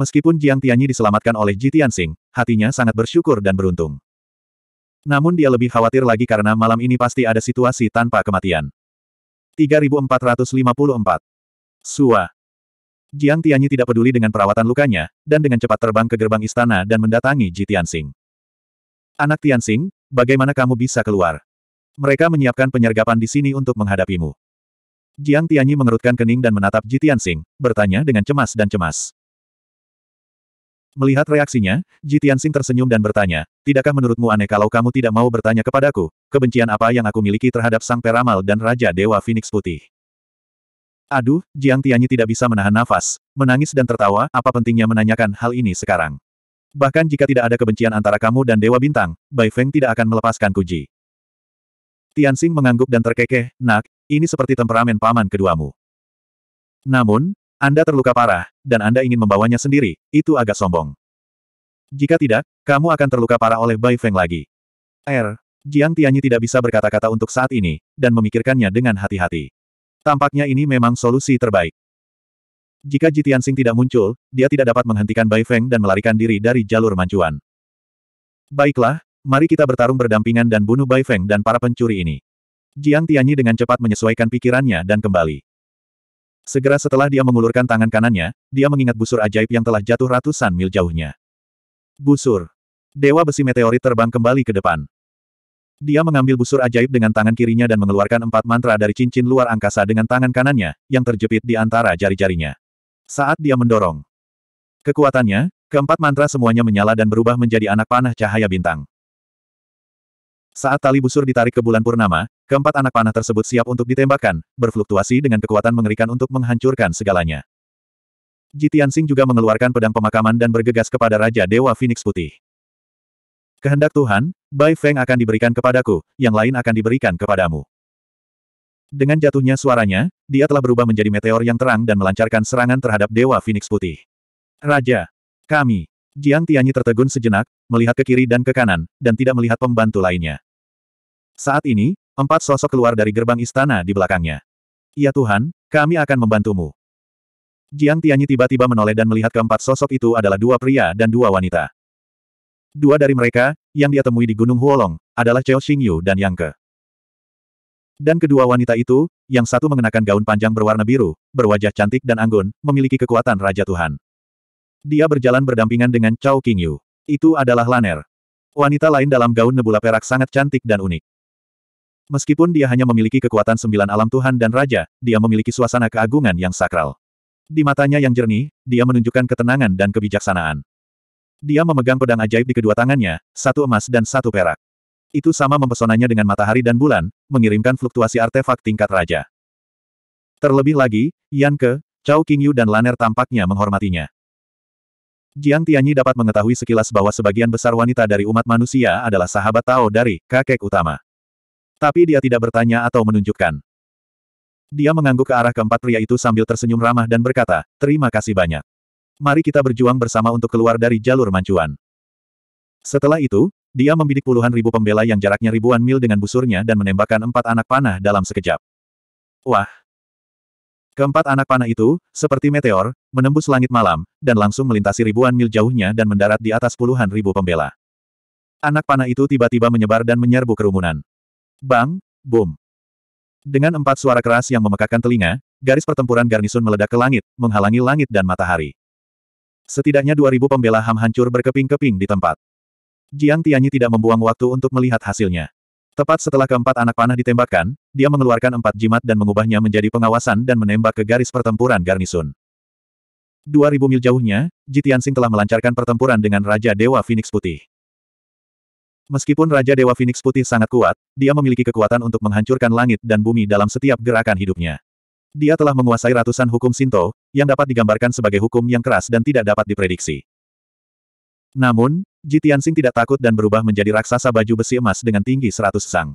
Meskipun Jiang Tianyi diselamatkan oleh Ji Tianxing, hatinya sangat bersyukur dan beruntung. Namun dia lebih khawatir lagi karena malam ini pasti ada situasi tanpa kematian. 3454 Sua Jiang Tianyi tidak peduli dengan perawatan lukanya, dan dengan cepat terbang ke gerbang istana dan mendatangi Ji Tianxing. Anak Tianxing, bagaimana kamu bisa keluar? Mereka menyiapkan penyergapan di sini untuk menghadapimu. Jiang Tianyi mengerutkan kening dan menatap Ji Tianxing, bertanya dengan cemas dan cemas. Melihat reaksinya, Ji Tianxing tersenyum dan bertanya, Tidakkah menurutmu aneh kalau kamu tidak mau bertanya kepadaku, kebencian apa yang aku miliki terhadap Sang Peramal dan Raja Dewa Phoenix Putih? Aduh, Jiang Tianyi tidak bisa menahan nafas, menangis dan tertawa, apa pentingnya menanyakan hal ini sekarang? Bahkan jika tidak ada kebencian antara kamu dan Dewa Bintang, Bai Feng tidak akan melepaskan Kuji. Tianxing mengangguk dan terkekeh, nak, ini seperti temperamen paman keduamu. Namun, Anda terluka parah, dan Anda ingin membawanya sendiri, itu agak sombong. Jika tidak, kamu akan terluka parah oleh Bai Feng lagi. Er, Jiang Tianyi tidak bisa berkata-kata untuk saat ini, dan memikirkannya dengan hati-hati. Tampaknya ini memang solusi terbaik. Jika Ji Tianxing tidak muncul, dia tidak dapat menghentikan Bai Feng dan melarikan diri dari jalur mancuan. Baiklah, Mari kita bertarung berdampingan dan bunuh Bai Feng dan para pencuri ini. Jiang Tianyi dengan cepat menyesuaikan pikirannya dan kembali. Segera setelah dia mengulurkan tangan kanannya, dia mengingat busur ajaib yang telah jatuh ratusan mil jauhnya. Busur. Dewa besi meteorit terbang kembali ke depan. Dia mengambil busur ajaib dengan tangan kirinya dan mengeluarkan empat mantra dari cincin luar angkasa dengan tangan kanannya, yang terjepit di antara jari-jarinya. Saat dia mendorong kekuatannya, keempat mantra semuanya menyala dan berubah menjadi anak panah cahaya bintang. Saat tali busur ditarik ke bulan purnama, keempat anak panah tersebut siap untuk ditembakkan, berfluktuasi dengan kekuatan mengerikan untuk menghancurkan segalanya. Tianxing juga mengeluarkan pedang pemakaman dan bergegas kepada Raja Dewa Phoenix Putih. Kehendak Tuhan, Bai Feng akan diberikan kepadaku, yang lain akan diberikan kepadamu. Dengan jatuhnya suaranya, dia telah berubah menjadi meteor yang terang dan melancarkan serangan terhadap Dewa Phoenix Putih. Raja, kami, Jiang Tianyi tertegun sejenak, melihat ke kiri dan ke kanan, dan tidak melihat pembantu lainnya. Saat ini, empat sosok keluar dari gerbang istana di belakangnya. Ya Tuhan, kami akan membantumu. Jiang Tianyi tiba-tiba menoleh dan melihat keempat sosok itu adalah dua pria dan dua wanita. Dua dari mereka, yang dia temui di Gunung Huolong, adalah Cao Xingyu dan Yang Ke. Dan kedua wanita itu, yang satu mengenakan gaun panjang berwarna biru, berwajah cantik dan anggun, memiliki kekuatan Raja Tuhan. Dia berjalan berdampingan dengan Cao Qingyu. Itu adalah Laner. Wanita lain dalam gaun nebula perak sangat cantik dan unik. Meskipun dia hanya memiliki kekuatan sembilan alam Tuhan dan Raja, dia memiliki suasana keagungan yang sakral. Di matanya yang jernih, dia menunjukkan ketenangan dan kebijaksanaan. Dia memegang pedang ajaib di kedua tangannya, satu emas dan satu perak. Itu sama mempesonanya dengan matahari dan bulan, mengirimkan fluktuasi artefak tingkat raja. Terlebih lagi, Yan Ke, Chao Qingyu dan Laner tampaknya menghormatinya. Jiang Tianyi dapat mengetahui sekilas bahwa sebagian besar wanita dari umat manusia adalah sahabat Tao dari kakek utama. Tapi dia tidak bertanya atau menunjukkan. Dia mengangguk ke arah keempat pria itu sambil tersenyum ramah dan berkata, terima kasih banyak. Mari kita berjuang bersama untuk keluar dari jalur mancuan. Setelah itu, dia membidik puluhan ribu pembela yang jaraknya ribuan mil dengan busurnya dan menembakkan empat anak panah dalam sekejap. Wah! Keempat anak panah itu, seperti meteor, menembus langit malam, dan langsung melintasi ribuan mil jauhnya dan mendarat di atas puluhan ribu pembela. Anak panah itu tiba-tiba menyebar dan menyerbu kerumunan. Bang, boom. Dengan empat suara keras yang memekakkan telinga, garis pertempuran garnisun meledak ke langit, menghalangi langit dan matahari. Setidaknya 2000 pembela HAM hancur berkeping-keping di tempat. Jiang Tianyi tidak membuang waktu untuk melihat hasilnya. Tepat setelah keempat anak panah ditembakkan, dia mengeluarkan empat jimat dan mengubahnya menjadi pengawasan dan menembak ke garis pertempuran garnisun. ribu mil jauhnya, Jitian Sing telah melancarkan pertempuran dengan Raja Dewa Phoenix Putih. Meskipun Raja Dewa Phoenix Putih sangat kuat, dia memiliki kekuatan untuk menghancurkan langit dan bumi dalam setiap gerakan hidupnya. Dia telah menguasai ratusan hukum Sinto, yang dapat digambarkan sebagai hukum yang keras dan tidak dapat diprediksi. Namun, Jitiansing tidak takut dan berubah menjadi raksasa baju besi emas dengan tinggi 100 sang.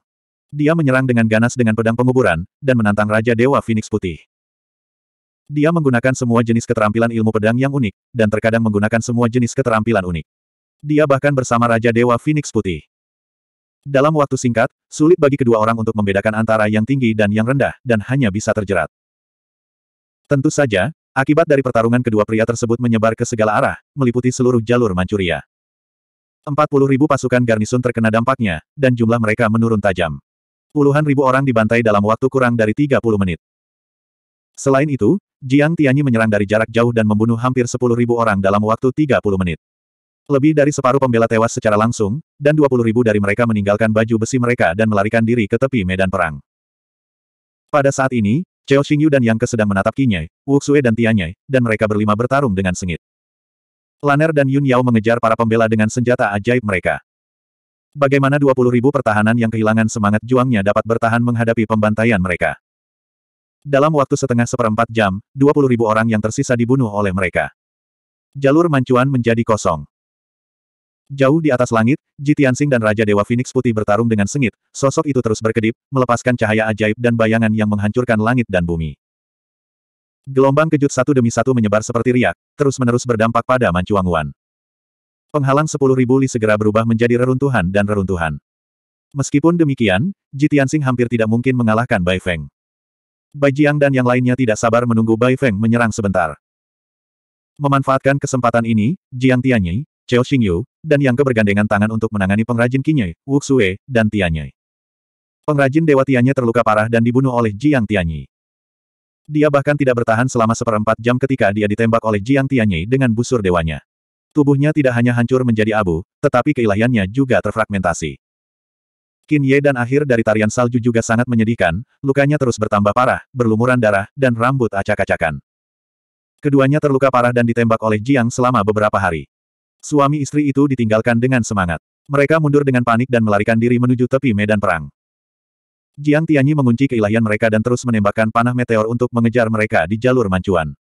Dia menyerang dengan ganas dengan pedang penguburan, dan menantang Raja Dewa Phoenix Putih. Dia menggunakan semua jenis keterampilan ilmu pedang yang unik, dan terkadang menggunakan semua jenis keterampilan unik. Dia bahkan bersama Raja Dewa Phoenix Putih. Dalam waktu singkat, sulit bagi kedua orang untuk membedakan antara yang tinggi dan yang rendah, dan hanya bisa terjerat. Tentu saja, akibat dari pertarungan kedua pria tersebut menyebar ke segala arah, meliputi seluruh jalur Manchuria. 40 ribu pasukan garnisun terkena dampaknya, dan jumlah mereka menurun tajam. Puluhan ribu orang dibantai dalam waktu kurang dari 30 menit. Selain itu, Jiang Tianyi menyerang dari jarak jauh dan membunuh hampir 10 ribu orang dalam waktu 30 menit. Lebih dari separuh pembela tewas secara langsung, dan 20 ribu dari mereka meninggalkan baju besi mereka dan melarikan diri ke tepi medan perang. Pada saat ini, Cheo Xingyu dan Yang Ke sedang menatap Kinye, Wuxue dan Tianye, dan mereka berlima bertarung dengan sengit. Laner dan Yun Yao mengejar para pembela dengan senjata ajaib mereka. Bagaimana 20 ribu pertahanan yang kehilangan semangat juangnya dapat bertahan menghadapi pembantaian mereka? Dalam waktu setengah seperempat jam, 20 ribu orang yang tersisa dibunuh oleh mereka. Jalur mancuan menjadi kosong. Jauh di atas langit, Ji Tianxing dan Raja Dewa Phoenix Putih bertarung dengan sengit, sosok itu terus berkedip, melepaskan cahaya ajaib dan bayangan yang menghancurkan langit dan bumi. Gelombang kejut satu demi satu menyebar seperti riak, terus-menerus berdampak pada Mancuang Penghalang sepuluh ribu li segera berubah menjadi reruntuhan dan reruntuhan. Meskipun demikian, Ji Tianxing hampir tidak mungkin mengalahkan Bai Feng. Bai Jiang dan yang lainnya tidak sabar menunggu Bai Feng menyerang sebentar. Memanfaatkan kesempatan ini, Jiang Tianyi, Cheo Xingyu, dan yang kebergandengan tangan untuk menangani pengrajin Kinyai, Wuxue, dan Tianyai. Pengrajin Dewa Tianyai terluka parah dan dibunuh oleh Jiang Tianyi. Dia bahkan tidak bertahan selama seperempat jam ketika dia ditembak oleh Jiang Tianyi dengan busur dewanya. Tubuhnya tidak hanya hancur menjadi abu, tetapi keilahiannya juga terfragmentasi. Qin Ye dan akhir dari tarian salju juga sangat menyedihkan, lukanya terus bertambah parah, berlumuran darah, dan rambut acak-acakan. Keduanya terluka parah dan ditembak oleh Jiang selama beberapa hari. Suami istri itu ditinggalkan dengan semangat. Mereka mundur dengan panik dan melarikan diri menuju tepi medan perang. Jiang Tianyi mengunci keilahian mereka dan terus menembakkan panah meteor untuk mengejar mereka di jalur mancuan.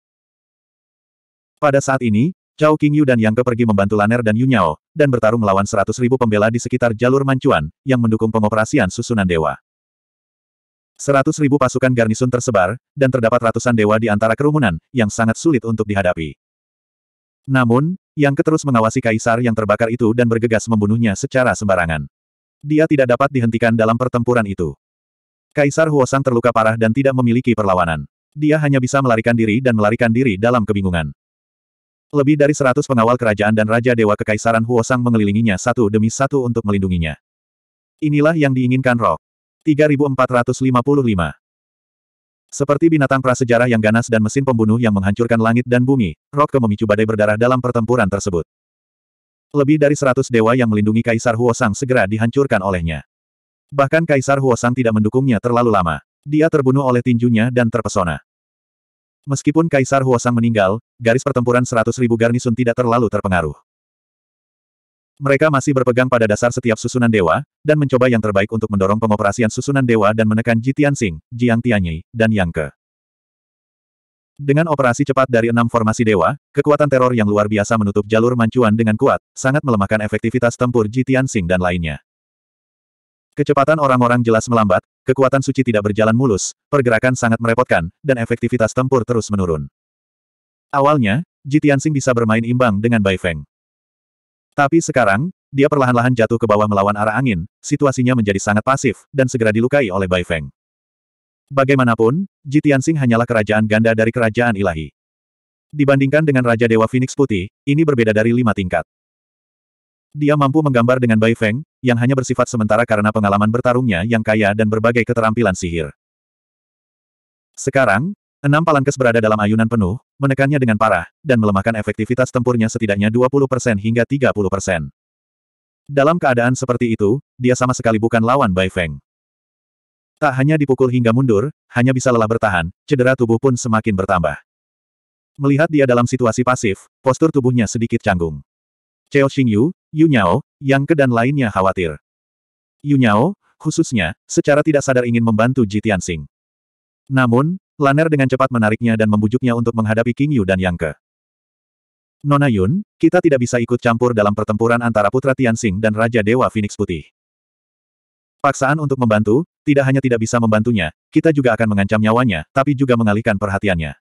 Pada saat ini, Chao Qingyu dan Yang Kepergi membantu Laner dan Yunyao, dan bertarung melawan seratus ribu pembela di sekitar jalur mancuan, yang mendukung pengoperasian susunan dewa. Seratus ribu pasukan garnisun tersebar, dan terdapat ratusan dewa di antara kerumunan, yang sangat sulit untuk dihadapi. Namun, Yang terus mengawasi kaisar yang terbakar itu dan bergegas membunuhnya secara sembarangan. Dia tidak dapat dihentikan dalam pertempuran itu. Kaisar Huosang terluka parah dan tidak memiliki perlawanan. Dia hanya bisa melarikan diri dan melarikan diri dalam kebingungan. Lebih dari seratus pengawal kerajaan dan Raja Dewa Kekaisaran Huosang mengelilinginya satu demi satu untuk melindunginya. Inilah yang diinginkan Rock. 3455 seperti binatang prasejarah yang ganas dan mesin pembunuh yang menghancurkan langit dan bumi, Rokke memicu badai berdarah dalam pertempuran tersebut. Lebih dari seratus dewa yang melindungi Kaisar Huosang segera dihancurkan olehnya. Bahkan Kaisar Huosang tidak mendukungnya terlalu lama. Dia terbunuh oleh tinjunya dan terpesona. Meskipun Kaisar Huosang meninggal, garis pertempuran seratus ribu Garnisun tidak terlalu terpengaruh. Mereka masih berpegang pada dasar setiap susunan dewa, dan mencoba yang terbaik untuk mendorong pengoperasian susunan dewa dan menekan Ji Tianxing, Jiang Tianyi, dan Yang Ke. Dengan operasi cepat dari enam formasi dewa, kekuatan teror yang luar biasa menutup jalur mancuan dengan kuat, sangat melemahkan efektivitas tempur Ji Tianxing dan lainnya. Kecepatan orang-orang jelas melambat, kekuatan suci tidak berjalan mulus, pergerakan sangat merepotkan, dan efektivitas tempur terus menurun. Awalnya, Ji Tianxing bisa bermain imbang dengan Bai Feng. Tapi sekarang, dia perlahan-lahan jatuh ke bawah melawan arah angin, situasinya menjadi sangat pasif, dan segera dilukai oleh Bai Feng. Bagaimanapun, Jitiansing hanyalah kerajaan ganda dari kerajaan ilahi. Dibandingkan dengan Raja Dewa Phoenix Putih, ini berbeda dari lima tingkat. Dia mampu menggambar dengan Bai Feng, yang hanya bersifat sementara karena pengalaman bertarungnya yang kaya dan berbagai keterampilan sihir. Sekarang, Enam palankes berada dalam ayunan penuh, menekannya dengan parah, dan melemahkan efektivitas tempurnya setidaknya 20% hingga 30%. Dalam keadaan seperti itu, dia sama sekali bukan lawan Bai Feng. Tak hanya dipukul hingga mundur, hanya bisa lelah bertahan, cedera tubuh pun semakin bertambah. Melihat dia dalam situasi pasif, postur tubuhnya sedikit canggung. Cheo Xingyu, Yu Nyao, Yang Ke dan lainnya khawatir. Yu Nyao, khususnya, secara tidak sadar ingin membantu Ji Tianxing. Namun, Laner dengan cepat menariknya dan membujuknya untuk menghadapi King Yu dan Yang Ke. Nona Yun, kita tidak bisa ikut campur dalam pertempuran antara Putra Tianxing dan Raja Dewa Phoenix Putih. Paksaan untuk membantu, tidak hanya tidak bisa membantunya, kita juga akan mengancam nyawanya, tapi juga mengalihkan perhatiannya.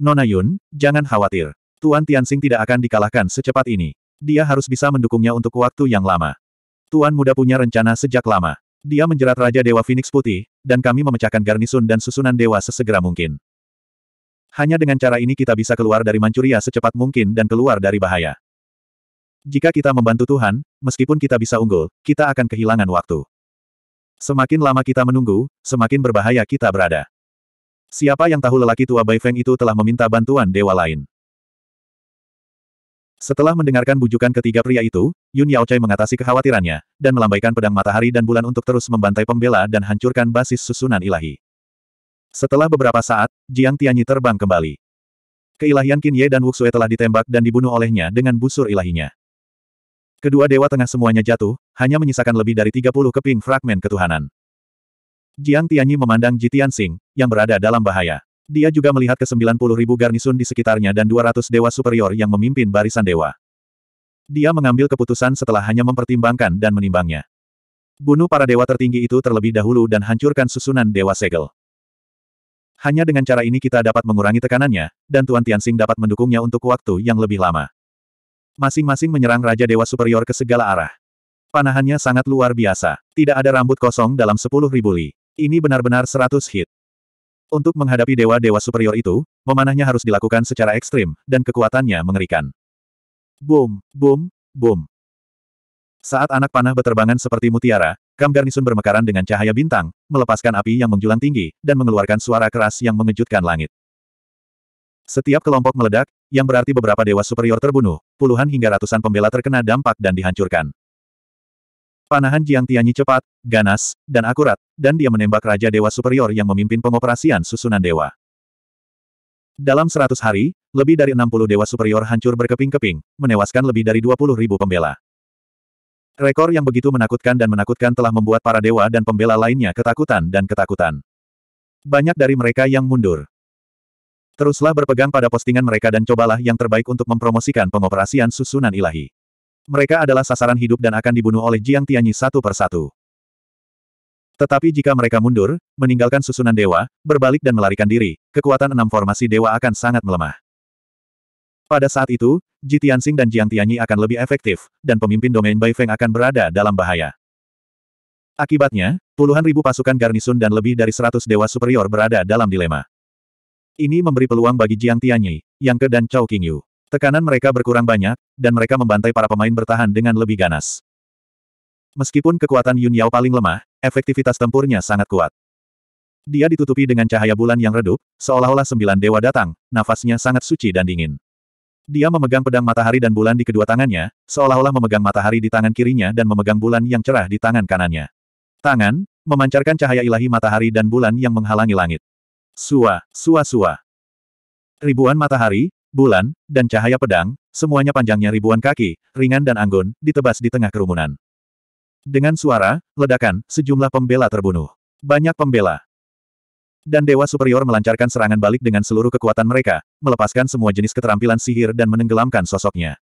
Nona Yun, jangan khawatir. Tuan Tianxing tidak akan dikalahkan secepat ini. Dia harus bisa mendukungnya untuk waktu yang lama. Tuan muda punya rencana sejak lama. Dia menjerat Raja Dewa Phoenix Putih, dan kami memecahkan garnisun dan susunan dewa sesegera mungkin. Hanya dengan cara ini kita bisa keluar dari Manchuria secepat mungkin dan keluar dari bahaya. Jika kita membantu Tuhan, meskipun kita bisa unggul, kita akan kehilangan waktu. Semakin lama kita menunggu, semakin berbahaya kita berada. Siapa yang tahu lelaki tua Bai Feng itu telah meminta bantuan dewa lain. Setelah mendengarkan bujukan ketiga pria itu, Yun Yaochai mengatasi kekhawatirannya, dan melambaikan pedang matahari dan bulan untuk terus membantai pembela dan hancurkan basis susunan ilahi. Setelah beberapa saat, Jiang Tianyi terbang kembali. Keilahian Qin Ye dan Wuxue telah ditembak dan dibunuh olehnya dengan busur ilahinya. Kedua dewa tengah semuanya jatuh, hanya menyisakan lebih dari 30 keping fragmen ketuhanan. Jiang Tianyi memandang Jitian Sing, yang berada dalam bahaya. Dia juga melihat ke 90 ribu garnisun di sekitarnya dan 200 dewa superior yang memimpin barisan dewa. Dia mengambil keputusan setelah hanya mempertimbangkan dan menimbangnya. Bunuh para dewa tertinggi itu terlebih dahulu dan hancurkan susunan dewa segel. Hanya dengan cara ini kita dapat mengurangi tekanannya, dan Tuan Tianxing dapat mendukungnya untuk waktu yang lebih lama. Masing-masing menyerang Raja Dewa Superior ke segala arah. Panahannya sangat luar biasa. Tidak ada rambut kosong dalam sepuluh ribu li. Ini benar-benar seratus hit. Untuk menghadapi dewa-dewa superior itu, memanahnya harus dilakukan secara ekstrim, dan kekuatannya mengerikan. Boom, boom, boom. Saat anak panah berterbangan seperti mutiara, Kam Garnisun bermekaran dengan cahaya bintang, melepaskan api yang menjulang tinggi, dan mengeluarkan suara keras yang mengejutkan langit. Setiap kelompok meledak, yang berarti beberapa dewa superior terbunuh, puluhan hingga ratusan pembela terkena dampak dan dihancurkan. Panahan Jiang Tianyi cepat, ganas, dan akurat, dan dia menembak Raja Dewa Superior yang memimpin pengoperasian susunan dewa. Dalam seratus hari, lebih dari enam puluh Dewa Superior hancur berkeping-keping, menewaskan lebih dari dua puluh ribu pembela. Rekor yang begitu menakutkan dan menakutkan telah membuat para dewa dan pembela lainnya ketakutan dan ketakutan. Banyak dari mereka yang mundur. Teruslah berpegang pada postingan mereka dan cobalah yang terbaik untuk mempromosikan pengoperasian susunan ilahi mereka adalah sasaran hidup dan akan dibunuh oleh Jiang Tianyi satu persatu. Tetapi jika mereka mundur, meninggalkan susunan dewa, berbalik dan melarikan diri, kekuatan enam formasi dewa akan sangat melemah. Pada saat itu, Ji Tianxing dan Jiang Tianyi akan lebih efektif, dan pemimpin domain Bai Feng akan berada dalam bahaya. Akibatnya, puluhan ribu pasukan garnisun dan lebih dari seratus dewa superior berada dalam dilema. Ini memberi peluang bagi Jiang Tianyi, Yang Ke dan Chao Qingyu. Tekanan mereka berkurang banyak, dan mereka membantai para pemain bertahan dengan lebih ganas. Meskipun kekuatan Yun Yao paling lemah, efektivitas tempurnya sangat kuat. Dia ditutupi dengan cahaya bulan yang redup, seolah-olah sembilan dewa datang, nafasnya sangat suci dan dingin. Dia memegang pedang matahari dan bulan di kedua tangannya, seolah-olah memegang matahari di tangan kirinya dan memegang bulan yang cerah di tangan kanannya. Tangan, memancarkan cahaya ilahi matahari dan bulan yang menghalangi langit. Sua, sua sua. Ribuan matahari, bulan, dan cahaya pedang, semuanya panjangnya ribuan kaki, ringan dan anggun, ditebas di tengah kerumunan. Dengan suara, ledakan, sejumlah pembela terbunuh. Banyak pembela. Dan Dewa Superior melancarkan serangan balik dengan seluruh kekuatan mereka, melepaskan semua jenis keterampilan sihir dan menenggelamkan sosoknya.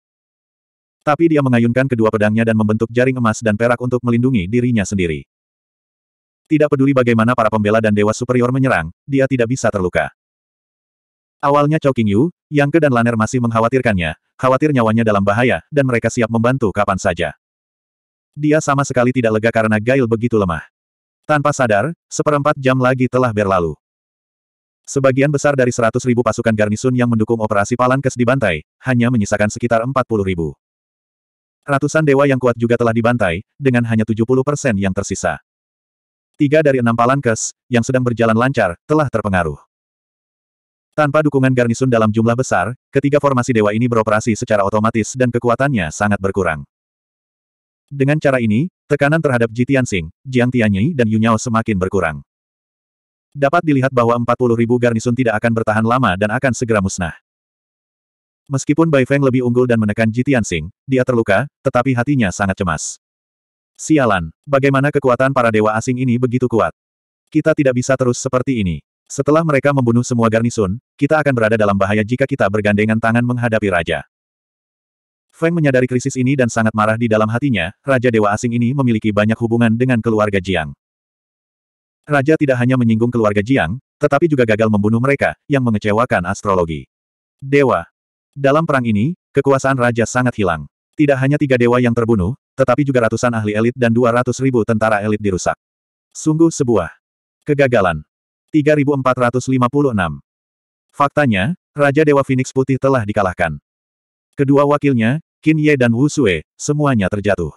Tapi dia mengayunkan kedua pedangnya dan membentuk jaring emas dan perak untuk melindungi dirinya sendiri. Tidak peduli bagaimana para pembela dan Dewa Superior menyerang, dia tidak bisa terluka. Awalnya Chow King Yu, yang Ke dan Laner masih mengkhawatirkannya, khawatir nyawanya dalam bahaya, dan mereka siap membantu kapan saja. Dia sama sekali tidak lega karena Gail begitu lemah. Tanpa sadar, seperempat jam lagi telah berlalu. Sebagian besar dari seratus ribu pasukan garnisun yang mendukung operasi Palankes dibantai, hanya menyisakan sekitar empat puluh ribu. Ratusan dewa yang kuat juga telah dibantai, dengan hanya tujuh puluh persen yang tersisa. Tiga dari enam Palankes, yang sedang berjalan lancar, telah terpengaruh. Tanpa dukungan garnisun dalam jumlah besar, ketiga formasi dewa ini beroperasi secara otomatis dan kekuatannya sangat berkurang. Dengan cara ini, tekanan terhadap Ji Tianxing, Jiang Tianyi dan Yunyao semakin berkurang. Dapat dilihat bahwa 40.000 garnisun tidak akan bertahan lama dan akan segera musnah. Meskipun Bai Feng lebih unggul dan menekan Ji Tianxing, dia terluka, tetapi hatinya sangat cemas. Sialan, bagaimana kekuatan para dewa asing ini begitu kuat? Kita tidak bisa terus seperti ini. Setelah mereka membunuh semua garnisun, kita akan berada dalam bahaya jika kita bergandengan tangan menghadapi Raja. Feng menyadari krisis ini dan sangat marah di dalam hatinya, Raja Dewa Asing ini memiliki banyak hubungan dengan keluarga Jiang. Raja tidak hanya menyinggung keluarga Jiang, tetapi juga gagal membunuh mereka, yang mengecewakan astrologi. Dewa. Dalam perang ini, kekuasaan Raja sangat hilang. Tidak hanya tiga dewa yang terbunuh, tetapi juga ratusan ahli elit dan ratus ribu tentara elit dirusak. Sungguh sebuah kegagalan. 3456. Faktanya, Raja Dewa Phoenix Putih telah dikalahkan. Kedua wakilnya, Qin Ye dan Wu Sue, semuanya terjatuh.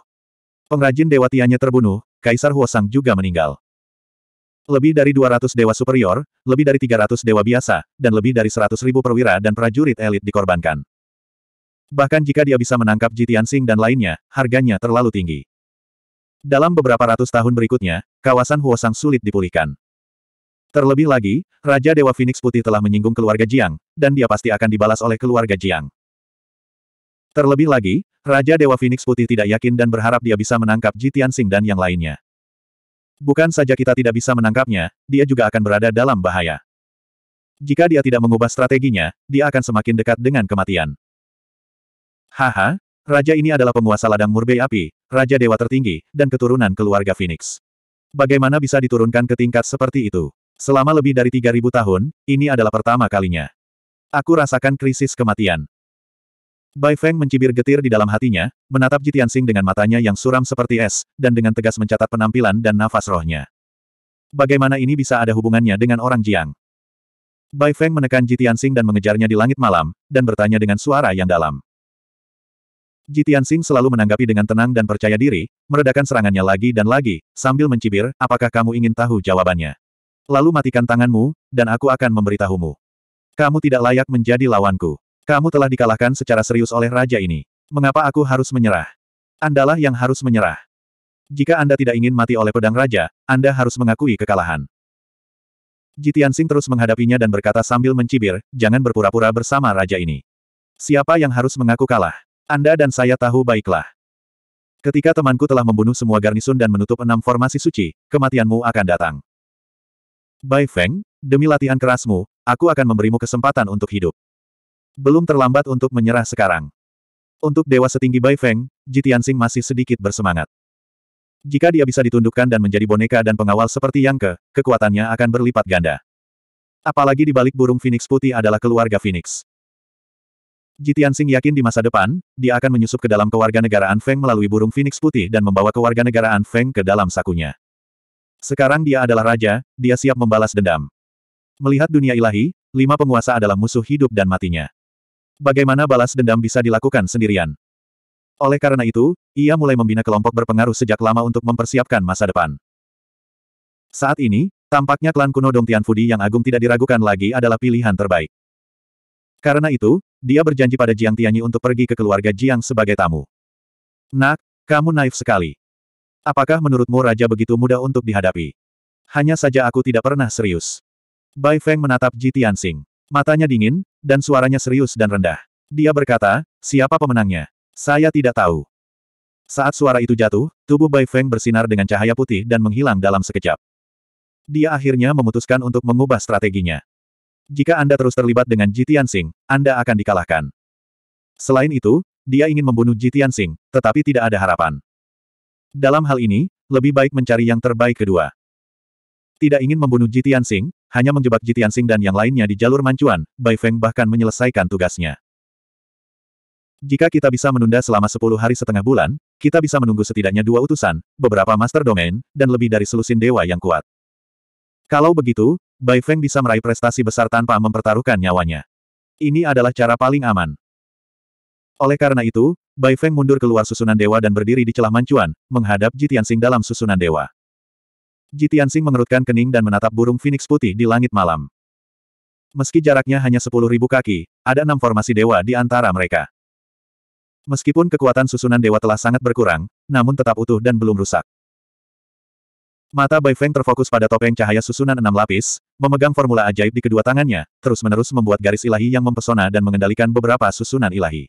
Pengrajin Dewa Tianya terbunuh, Kaisar Huosang juga meninggal. Lebih dari 200 dewa superior, lebih dari 300 dewa biasa, dan lebih dari 100 ribu perwira dan prajurit elit dikorbankan. Bahkan jika dia bisa menangkap Jitian Sing dan lainnya, harganya terlalu tinggi. Dalam beberapa ratus tahun berikutnya, kawasan Huosang sulit dipulihkan. Terlebih lagi, Raja Dewa Phoenix Putih telah menyinggung keluarga Jiang, dan dia pasti akan dibalas oleh keluarga Jiang. Terlebih lagi, Raja Dewa Phoenix Putih tidak yakin dan berharap dia bisa menangkap Ji Tianxing dan yang lainnya. Bukan saja kita tidak bisa menangkapnya, dia juga akan berada dalam bahaya. Jika dia tidak mengubah strateginya, dia akan semakin dekat dengan kematian. Haha, Raja ini adalah penguasa ladang murbei api, Raja Dewa tertinggi, dan keturunan keluarga Phoenix. Bagaimana bisa diturunkan ke tingkat seperti itu? Selama lebih dari 3.000 tahun, ini adalah pertama kalinya. Aku rasakan krisis kematian. Bai Feng mencibir getir di dalam hatinya, menatap Jitian Sing dengan matanya yang suram seperti es, dan dengan tegas mencatat penampilan dan nafas rohnya. Bagaimana ini bisa ada hubungannya dengan orang Jiang? Bai Feng menekan Jitian Sing dan mengejarnya di langit malam, dan bertanya dengan suara yang dalam. Jitian Sing selalu menanggapi dengan tenang dan percaya diri, meredakan serangannya lagi dan lagi, sambil mencibir, apakah kamu ingin tahu jawabannya? Lalu matikan tanganmu, dan aku akan memberitahumu. Kamu tidak layak menjadi lawanku. Kamu telah dikalahkan secara serius oleh raja ini. Mengapa aku harus menyerah? Andalah yang harus menyerah. Jika Anda tidak ingin mati oleh pedang raja, Anda harus mengakui kekalahan. Jitian Sing terus menghadapinya dan berkata sambil mencibir, jangan berpura-pura bersama raja ini. Siapa yang harus mengaku kalah? Anda dan saya tahu baiklah. Ketika temanku telah membunuh semua garnisun dan menutup enam formasi suci, kematianmu akan datang. Bai Feng, demi latihan kerasmu, aku akan memberimu kesempatan untuk hidup. Belum terlambat untuk menyerah sekarang. Untuk dewa setinggi Bai Feng, Jitiansing masih sedikit bersemangat. Jika dia bisa ditundukkan dan menjadi boneka dan pengawal seperti yang ke, kekuatannya akan berlipat ganda. Apalagi di balik burung Phoenix putih adalah keluarga Phoenix. Jitiansing yakin di masa depan, dia akan menyusup ke dalam kewarganegaraan Feng melalui burung Phoenix putih dan membawa kewarganegaraan Feng ke dalam sakunya. Sekarang dia adalah raja, dia siap membalas dendam. Melihat dunia ilahi, lima penguasa adalah musuh hidup dan matinya. Bagaimana balas dendam bisa dilakukan sendirian? Oleh karena itu, ia mulai membina kelompok berpengaruh sejak lama untuk mempersiapkan masa depan. Saat ini, tampaknya klan kuno Dong Tianfudi yang agung tidak diragukan lagi adalah pilihan terbaik. Karena itu, dia berjanji pada Jiang Tianyi untuk pergi ke keluarga Jiang sebagai tamu. Nak, kamu naif sekali. Apakah menurutmu raja begitu mudah untuk dihadapi? Hanya saja aku tidak pernah serius. Bai Feng menatap Ji Tianxing. Matanya dingin, dan suaranya serius dan rendah. Dia berkata, siapa pemenangnya? Saya tidak tahu. Saat suara itu jatuh, tubuh Bai Feng bersinar dengan cahaya putih dan menghilang dalam sekejap. Dia akhirnya memutuskan untuk mengubah strateginya. Jika Anda terus terlibat dengan Ji Tianxing, Anda akan dikalahkan. Selain itu, dia ingin membunuh Ji Tianxing, tetapi tidak ada harapan. Dalam hal ini, lebih baik mencari yang terbaik kedua. Tidak ingin membunuh Jitian Sing, hanya menjebak Jitian Sing dan yang lainnya di jalur mancuan, Bai Feng bahkan menyelesaikan tugasnya. Jika kita bisa menunda selama 10 hari setengah bulan, kita bisa menunggu setidaknya dua utusan, beberapa master domain, dan lebih dari selusin dewa yang kuat. Kalau begitu, Bai Feng bisa meraih prestasi besar tanpa mempertaruhkan nyawanya. Ini adalah cara paling aman. Oleh karena itu, Bai Feng mundur keluar susunan dewa dan berdiri di celah mancuan, menghadap Ji Tianxing dalam susunan dewa. Ji Tianxing mengerutkan kening dan menatap burung Phoenix putih di langit malam. Meski jaraknya hanya sepuluh ribu kaki, ada enam formasi dewa di antara mereka. Meskipun kekuatan susunan dewa telah sangat berkurang, namun tetap utuh dan belum rusak. Mata Bai Feng terfokus pada topeng cahaya susunan enam lapis, memegang formula ajaib di kedua tangannya, terus-menerus membuat garis ilahi yang mempesona dan mengendalikan beberapa susunan ilahi.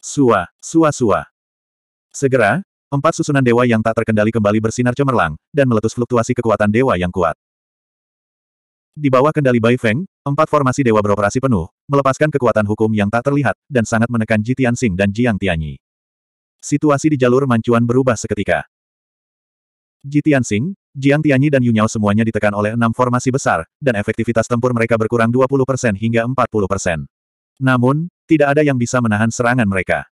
Sua, sua sua. Segera, empat susunan dewa yang tak terkendali kembali bersinar cemerlang, dan meletus fluktuasi kekuatan dewa yang kuat. Di bawah kendali Bai Feng, empat formasi dewa beroperasi penuh, melepaskan kekuatan hukum yang tak terlihat, dan sangat menekan Ji Tianxing dan Jiang Tianyi. Situasi di jalur mancuan berubah seketika. Ji Tianxing, Jiang Tianyi dan Yunyao semuanya ditekan oleh enam formasi besar, dan efektivitas tempur mereka berkurang 20% hingga 40%. Namun, tidak ada yang bisa menahan serangan mereka.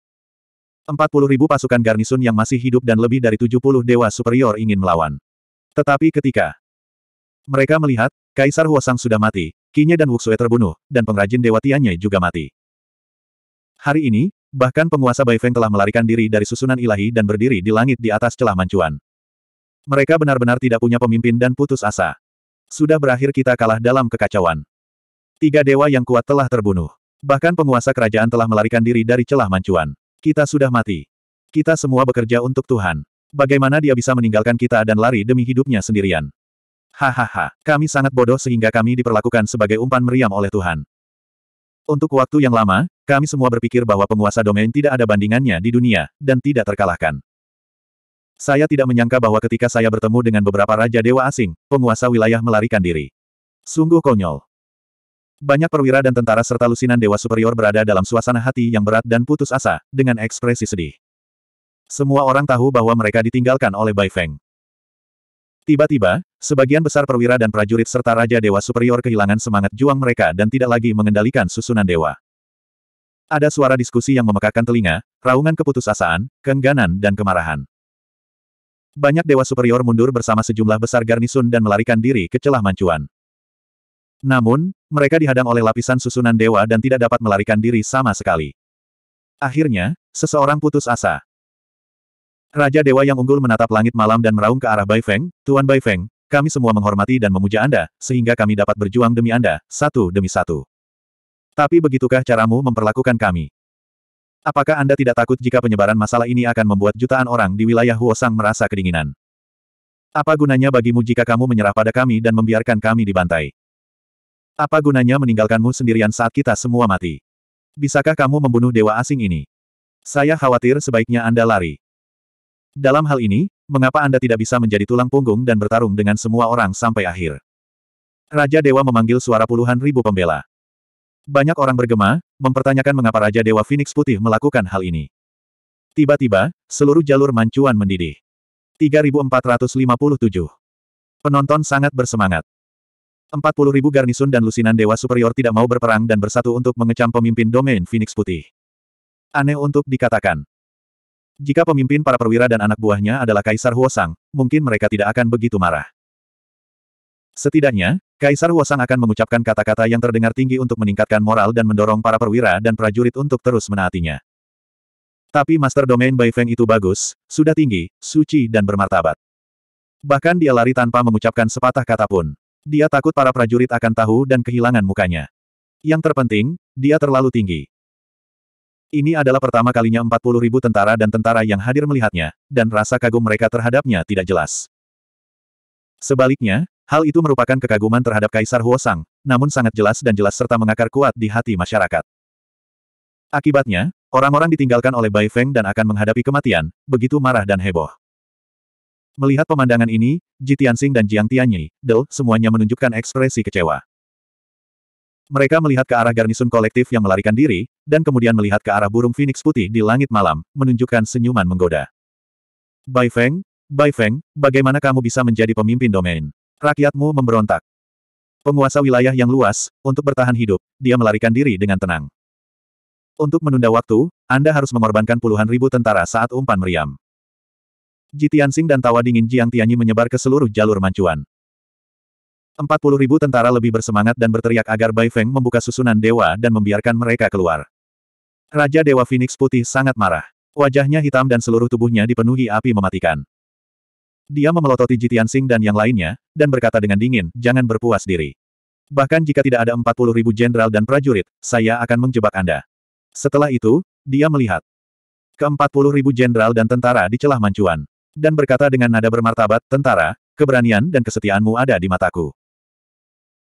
ribu pasukan garnisun yang masih hidup dan lebih dari 70 dewa superior ingin melawan. Tetapi ketika mereka melihat, Kaisar Huosang sudah mati, Kinya dan Wuxue terbunuh, dan pengrajin dewa Tianye juga mati. Hari ini, bahkan penguasa Bai Feng telah melarikan diri dari susunan ilahi dan berdiri di langit di atas celah mancuan. Mereka benar-benar tidak punya pemimpin dan putus asa. Sudah berakhir kita kalah dalam kekacauan. Tiga dewa yang kuat telah terbunuh. Bahkan penguasa kerajaan telah melarikan diri dari celah mancuan. Kita sudah mati. Kita semua bekerja untuk Tuhan. Bagaimana dia bisa meninggalkan kita dan lari demi hidupnya sendirian? Hahaha, kami sangat bodoh sehingga kami diperlakukan sebagai umpan meriam oleh Tuhan. Untuk waktu yang lama, kami semua berpikir bahwa penguasa domain tidak ada bandingannya di dunia, dan tidak terkalahkan. Saya tidak menyangka bahwa ketika saya bertemu dengan beberapa raja dewa asing, penguasa wilayah melarikan diri. Sungguh konyol. Banyak perwira dan tentara serta lusinan dewa superior berada dalam suasana hati yang berat dan putus asa, dengan ekspresi sedih. Semua orang tahu bahwa mereka ditinggalkan oleh Bai Feng. Tiba-tiba, sebagian besar perwira dan prajurit serta raja dewa superior kehilangan semangat juang mereka dan tidak lagi mengendalikan susunan dewa. Ada suara diskusi yang memekakan telinga, raungan keputusasaan, keengganan dan kemarahan. Banyak dewa superior mundur bersama sejumlah besar garnisun dan melarikan diri ke celah mancuan. Namun, mereka dihadang oleh lapisan susunan dewa dan tidak dapat melarikan diri sama sekali. Akhirnya, seseorang putus asa. Raja Dewa yang unggul menatap langit malam dan meraung ke arah Bai Feng, Tuan Bai Feng, kami semua menghormati dan memuja Anda, sehingga kami dapat berjuang demi Anda, satu demi satu. Tapi begitukah caramu memperlakukan kami? Apakah Anda tidak takut jika penyebaran masalah ini akan membuat jutaan orang di wilayah Huosang merasa kedinginan? Apa gunanya bagimu jika kamu menyerah pada kami dan membiarkan kami dibantai? Apa gunanya meninggalkanmu sendirian saat kita semua mati? Bisakah kamu membunuh dewa asing ini? Saya khawatir sebaiknya Anda lari. Dalam hal ini, mengapa Anda tidak bisa menjadi tulang punggung dan bertarung dengan semua orang sampai akhir? Raja Dewa memanggil suara puluhan ribu pembela. Banyak orang bergema, mempertanyakan mengapa Raja Dewa Phoenix Putih melakukan hal ini. Tiba-tiba, seluruh jalur mancuan mendidih. 3457. Penonton sangat bersemangat ribu garnisun dan lusinan Dewa Superior tidak mau berperang dan bersatu untuk mengecam pemimpin domain Phoenix Putih. Aneh untuk dikatakan. Jika pemimpin para perwira dan anak buahnya adalah Kaisar Huosang, mungkin mereka tidak akan begitu marah. Setidaknya, Kaisar Huosang akan mengucapkan kata-kata yang terdengar tinggi untuk meningkatkan moral dan mendorong para perwira dan prajurit untuk terus menaatinya. Tapi Master Domain Bai Feng itu bagus, sudah tinggi, suci dan bermartabat. Bahkan dia lari tanpa mengucapkan sepatah kata pun. Dia takut para prajurit akan tahu dan kehilangan mukanya. Yang terpenting, dia terlalu tinggi. Ini adalah pertama kalinya 40 ribu tentara dan tentara yang hadir melihatnya, dan rasa kagum mereka terhadapnya tidak jelas. Sebaliknya, hal itu merupakan kekaguman terhadap Kaisar Huosang, namun sangat jelas dan jelas serta mengakar kuat di hati masyarakat. Akibatnya, orang-orang ditinggalkan oleh Bai Feng dan akan menghadapi kematian, begitu marah dan heboh. Melihat pemandangan ini, Ji Tianxing dan Jiang Tianyi, Del, semuanya menunjukkan ekspresi kecewa. Mereka melihat ke arah garnisun kolektif yang melarikan diri, dan kemudian melihat ke arah burung Phoenix putih di langit malam, menunjukkan senyuman menggoda. Bai Feng, Bai Feng, bagaimana kamu bisa menjadi pemimpin domain? Rakyatmu memberontak. Penguasa wilayah yang luas, untuk bertahan hidup, dia melarikan diri dengan tenang. Untuk menunda waktu, Anda harus mengorbankan puluhan ribu tentara saat umpan meriam. Ji Tianxing dan tawa dingin Jiang Tianyi menyebar ke seluruh jalur mancuan. Empat puluh ribu tentara lebih bersemangat dan berteriak agar Bai Feng membuka susunan dewa dan membiarkan mereka keluar. Raja Dewa Phoenix Putih sangat marah. Wajahnya hitam dan seluruh tubuhnya dipenuhi api mematikan. Dia memelototi Jitian Sing dan yang lainnya, dan berkata dengan dingin, jangan berpuas diri. Bahkan jika tidak ada 40 ribu jenderal dan prajurit, saya akan menjebak Anda. Setelah itu, dia melihat ke puluh ribu jenderal dan tentara di celah mancuan dan berkata dengan nada bermartabat, tentara, keberanian dan kesetiaanmu ada di mataku.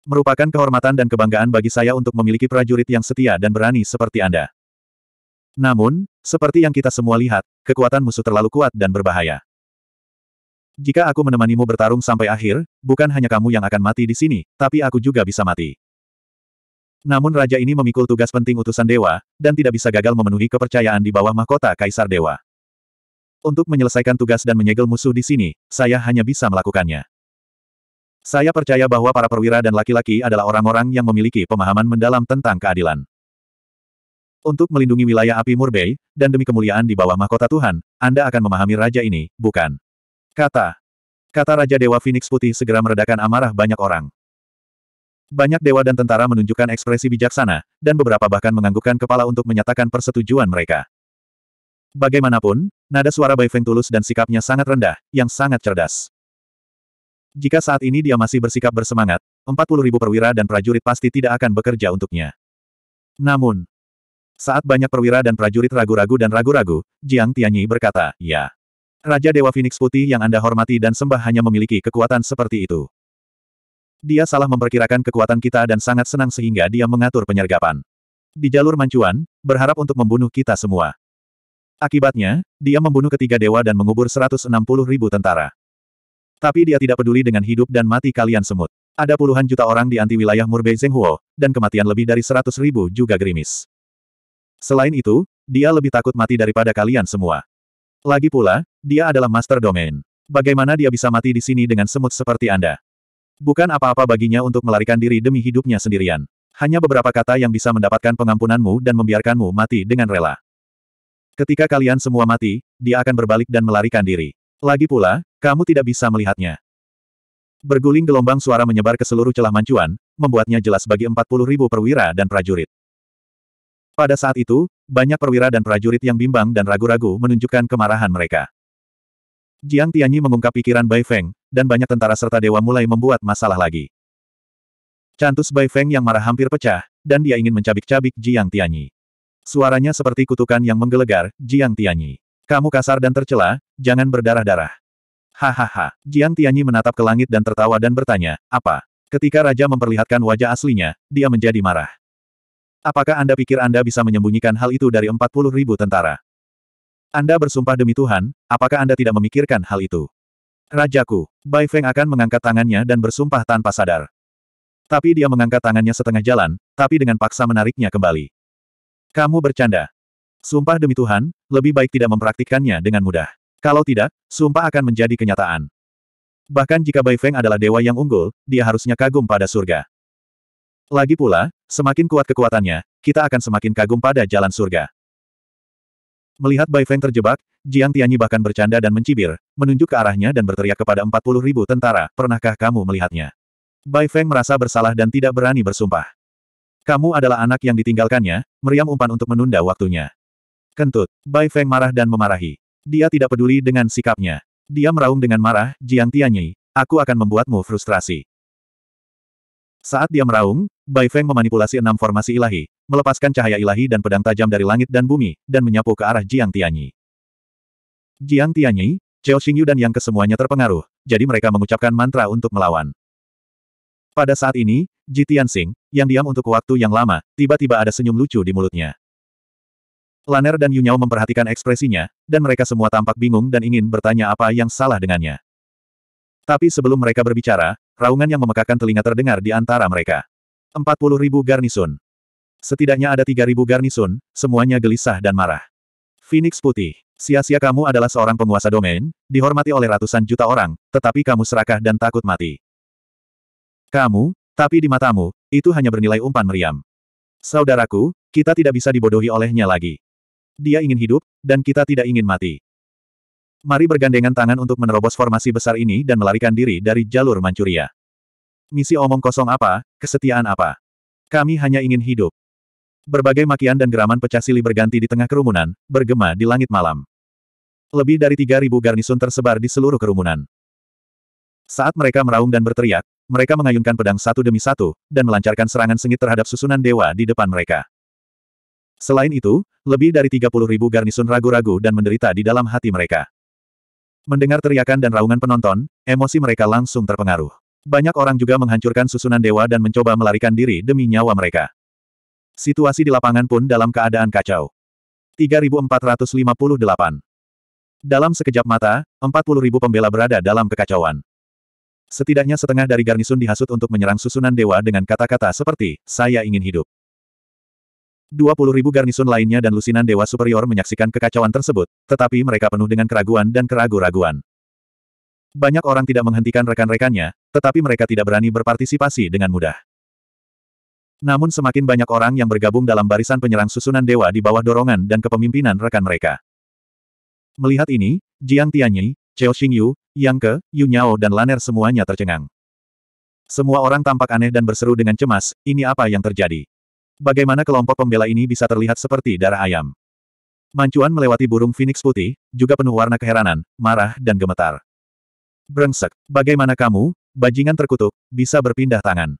Merupakan kehormatan dan kebanggaan bagi saya untuk memiliki prajurit yang setia dan berani seperti Anda. Namun, seperti yang kita semua lihat, kekuatan musuh terlalu kuat dan berbahaya. Jika aku menemanimu bertarung sampai akhir, bukan hanya kamu yang akan mati di sini, tapi aku juga bisa mati. Namun raja ini memikul tugas penting utusan dewa, dan tidak bisa gagal memenuhi kepercayaan di bawah mahkota kaisar dewa. Untuk menyelesaikan tugas dan menyegel musuh di sini, saya hanya bisa melakukannya. Saya percaya bahwa para perwira dan laki-laki adalah orang-orang yang memiliki pemahaman mendalam tentang keadilan. Untuk melindungi wilayah api Murbei, dan demi kemuliaan di bawah mahkota Tuhan, Anda akan memahami raja ini, bukan? Kata. Kata Raja Dewa Phoenix Putih segera meredakan amarah banyak orang. Banyak dewa dan tentara menunjukkan ekspresi bijaksana, dan beberapa bahkan menganggukkan kepala untuk menyatakan persetujuan mereka. Bagaimanapun, nada suara Bai Feng tulus dan sikapnya sangat rendah, yang sangat cerdas. Jika saat ini dia masih bersikap bersemangat, ribu perwira dan prajurit pasti tidak akan bekerja untuknya. Namun, saat banyak perwira dan prajurit ragu-ragu dan ragu-ragu, Jiang Tianyi berkata, Ya. Raja Dewa Phoenix Putih yang Anda hormati dan sembah hanya memiliki kekuatan seperti itu. Dia salah memperkirakan kekuatan kita dan sangat senang sehingga dia mengatur penyergapan. Di jalur mancuan, berharap untuk membunuh kita semua. Akibatnya, dia membunuh ketiga dewa dan mengubur 160 ribu tentara. Tapi dia tidak peduli dengan hidup dan mati kalian semut. Ada puluhan juta orang di anti wilayah Murbei Zenghuo, dan kematian lebih dari 100 ribu juga gerimis. Selain itu, dia lebih takut mati daripada kalian semua. Lagi pula, dia adalah master domain. Bagaimana dia bisa mati di sini dengan semut seperti Anda? Bukan apa-apa baginya untuk melarikan diri demi hidupnya sendirian. Hanya beberapa kata yang bisa mendapatkan pengampunanmu dan membiarkanmu mati dengan rela. Ketika kalian semua mati, dia akan berbalik dan melarikan diri. Lagi pula, kamu tidak bisa melihatnya. Berguling gelombang suara menyebar ke seluruh celah mancuan, membuatnya jelas bagi 40 ribu perwira dan prajurit. Pada saat itu, banyak perwira dan prajurit yang bimbang dan ragu-ragu menunjukkan kemarahan mereka. Jiang Tianyi mengungkap pikiran Bai Feng, dan banyak tentara serta dewa mulai membuat masalah lagi. Cantus Bai Feng yang marah hampir pecah, dan dia ingin mencabik-cabik Jiang Tianyi. Suaranya seperti kutukan yang menggelegar, Jiang Tianyi. Kamu kasar dan tercela, jangan berdarah-darah. Hahaha, Jiang Tianyi menatap ke langit dan tertawa dan bertanya, apa? Ketika Raja memperlihatkan wajah aslinya, dia menjadi marah. Apakah Anda pikir Anda bisa menyembunyikan hal itu dari 40 ribu tentara? Anda bersumpah demi Tuhan, apakah Anda tidak memikirkan hal itu? Rajaku, Bai Feng akan mengangkat tangannya dan bersumpah tanpa sadar. Tapi dia mengangkat tangannya setengah jalan, tapi dengan paksa menariknya kembali. Kamu bercanda. Sumpah demi Tuhan, lebih baik tidak mempraktikkannya dengan mudah. Kalau tidak, sumpah akan menjadi kenyataan. Bahkan jika Bai Feng adalah dewa yang unggul, dia harusnya kagum pada surga. Lagi pula, semakin kuat kekuatannya, kita akan semakin kagum pada jalan surga. Melihat Bai Feng terjebak, Jiang Tianyi bahkan bercanda dan mencibir, menunjuk ke arahnya dan berteriak kepada puluh ribu tentara, pernahkah kamu melihatnya? Bai Feng merasa bersalah dan tidak berani bersumpah. Kamu adalah anak yang ditinggalkannya, meriam umpan untuk menunda waktunya. Kentut. Bai Feng marah dan memarahi. Dia tidak peduli dengan sikapnya. Dia meraung dengan marah, Jiang Tianyi, aku akan membuatmu frustrasi. Saat dia meraung, Bai Feng memanipulasi enam formasi ilahi, melepaskan cahaya ilahi dan pedang tajam dari langit dan bumi, dan menyapu ke arah Jiang Tianyi. Jiang Tianyi, Xiao Xingyu dan yang kesemuanya terpengaruh, jadi mereka mengucapkan mantra untuk melawan. Pada saat ini, Jitian Tianxing, yang diam untuk waktu yang lama, tiba-tiba ada senyum lucu di mulutnya. Laner dan Yunyao memperhatikan ekspresinya, dan mereka semua tampak bingung dan ingin bertanya apa yang salah dengannya. Tapi sebelum mereka berbicara, raungan yang memekakan telinga terdengar di antara mereka. 40.000 garnisun. Setidaknya ada 3.000 garnisun, semuanya gelisah dan marah. Phoenix Putih, sia-sia kamu adalah seorang penguasa domain, dihormati oleh ratusan juta orang, tetapi kamu serakah dan takut mati. Kamu, tapi di matamu, itu hanya bernilai umpan meriam. Saudaraku, kita tidak bisa dibodohi olehnya lagi. Dia ingin hidup, dan kita tidak ingin mati. Mari bergandengan tangan untuk menerobos formasi besar ini dan melarikan diri dari jalur Manchuria. Misi omong kosong apa, kesetiaan apa? Kami hanya ingin hidup. Berbagai makian dan geraman pecah silih berganti di tengah kerumunan, bergema di langit malam. Lebih dari 3.000 garnisun tersebar di seluruh kerumunan. Saat mereka meraung dan berteriak, mereka mengayunkan pedang satu demi satu, dan melancarkan serangan sengit terhadap susunan dewa di depan mereka. Selain itu, lebih dari 30 ribu garnisun ragu-ragu dan menderita di dalam hati mereka. Mendengar teriakan dan raungan penonton, emosi mereka langsung terpengaruh. Banyak orang juga menghancurkan susunan dewa dan mencoba melarikan diri demi nyawa mereka. Situasi di lapangan pun dalam keadaan kacau. 3458 dalam sekejap mata, ribu pembela berada dalam kekacauan. Setidaknya setengah dari garnisun dihasut untuk menyerang susunan dewa dengan kata-kata seperti, saya ingin hidup. 20 ribu garnisun lainnya dan lusinan dewa superior menyaksikan kekacauan tersebut, tetapi mereka penuh dengan keraguan dan keragu-raguan. Banyak orang tidak menghentikan rekan-rekannya, tetapi mereka tidak berani berpartisipasi dengan mudah. Namun semakin banyak orang yang bergabung dalam barisan penyerang susunan dewa di bawah dorongan dan kepemimpinan rekan mereka. Melihat ini, Jiang Tianyi, Cheo Xingyu, yang ke, Yu Nyao dan Laner semuanya tercengang. Semua orang tampak aneh dan berseru dengan cemas, ini apa yang terjadi? Bagaimana kelompok pembela ini bisa terlihat seperti darah ayam? Mancuan melewati burung Phoenix putih, juga penuh warna keheranan, marah dan gemetar. Brengsek, bagaimana kamu, bajingan terkutuk, bisa berpindah tangan?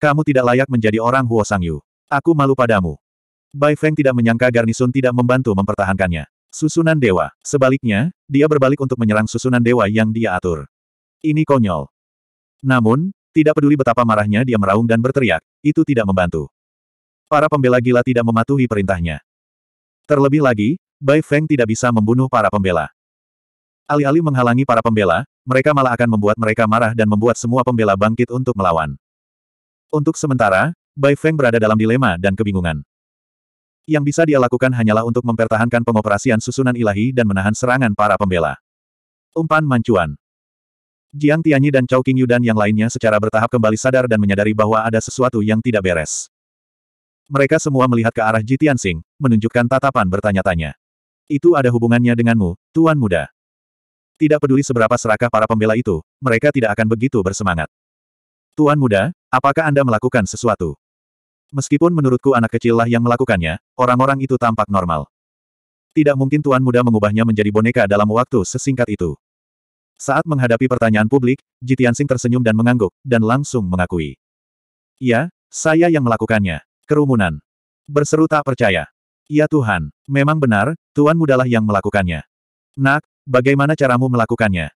Kamu tidak layak menjadi orang Huo Sangyu. Aku malu padamu. Bai Feng tidak menyangka Garnison tidak membantu mempertahankannya. Susunan dewa. Sebaliknya, dia berbalik untuk menyerang susunan dewa yang dia atur. Ini konyol. Namun, tidak peduli betapa marahnya dia meraung dan berteriak, itu tidak membantu. Para pembela gila tidak mematuhi perintahnya. Terlebih lagi, Bai Feng tidak bisa membunuh para pembela. Alih-alih menghalangi para pembela, mereka malah akan membuat mereka marah dan membuat semua pembela bangkit untuk melawan. Untuk sementara, Bai Feng berada dalam dilema dan kebingungan. Yang bisa dia lakukan hanyalah untuk mempertahankan pengoperasian susunan ilahi dan menahan serangan para pembela. Umpan Mancuan Jiang Tianyi dan Chao Qingyu dan yang lainnya secara bertahap kembali sadar dan menyadari bahwa ada sesuatu yang tidak beres. Mereka semua melihat ke arah Ji Tianxing, menunjukkan tatapan bertanya-tanya. Itu ada hubungannya denganmu, Tuan Muda. Tidak peduli seberapa serakah para pembela itu, mereka tidak akan begitu bersemangat. Tuan Muda, apakah Anda melakukan sesuatu? Meskipun menurutku anak kecillah yang melakukannya, orang-orang itu tampak normal. Tidak mungkin tuan muda mengubahnya menjadi boneka dalam waktu sesingkat itu. Saat menghadapi pertanyaan publik, Jitiansing tersenyum dan mengangguk, dan langsung mengakui. Ya, saya yang melakukannya. Kerumunan. Berseru tak percaya. Ya Tuhan, memang benar, Tuan mudalah yang melakukannya. Nak, bagaimana caramu melakukannya?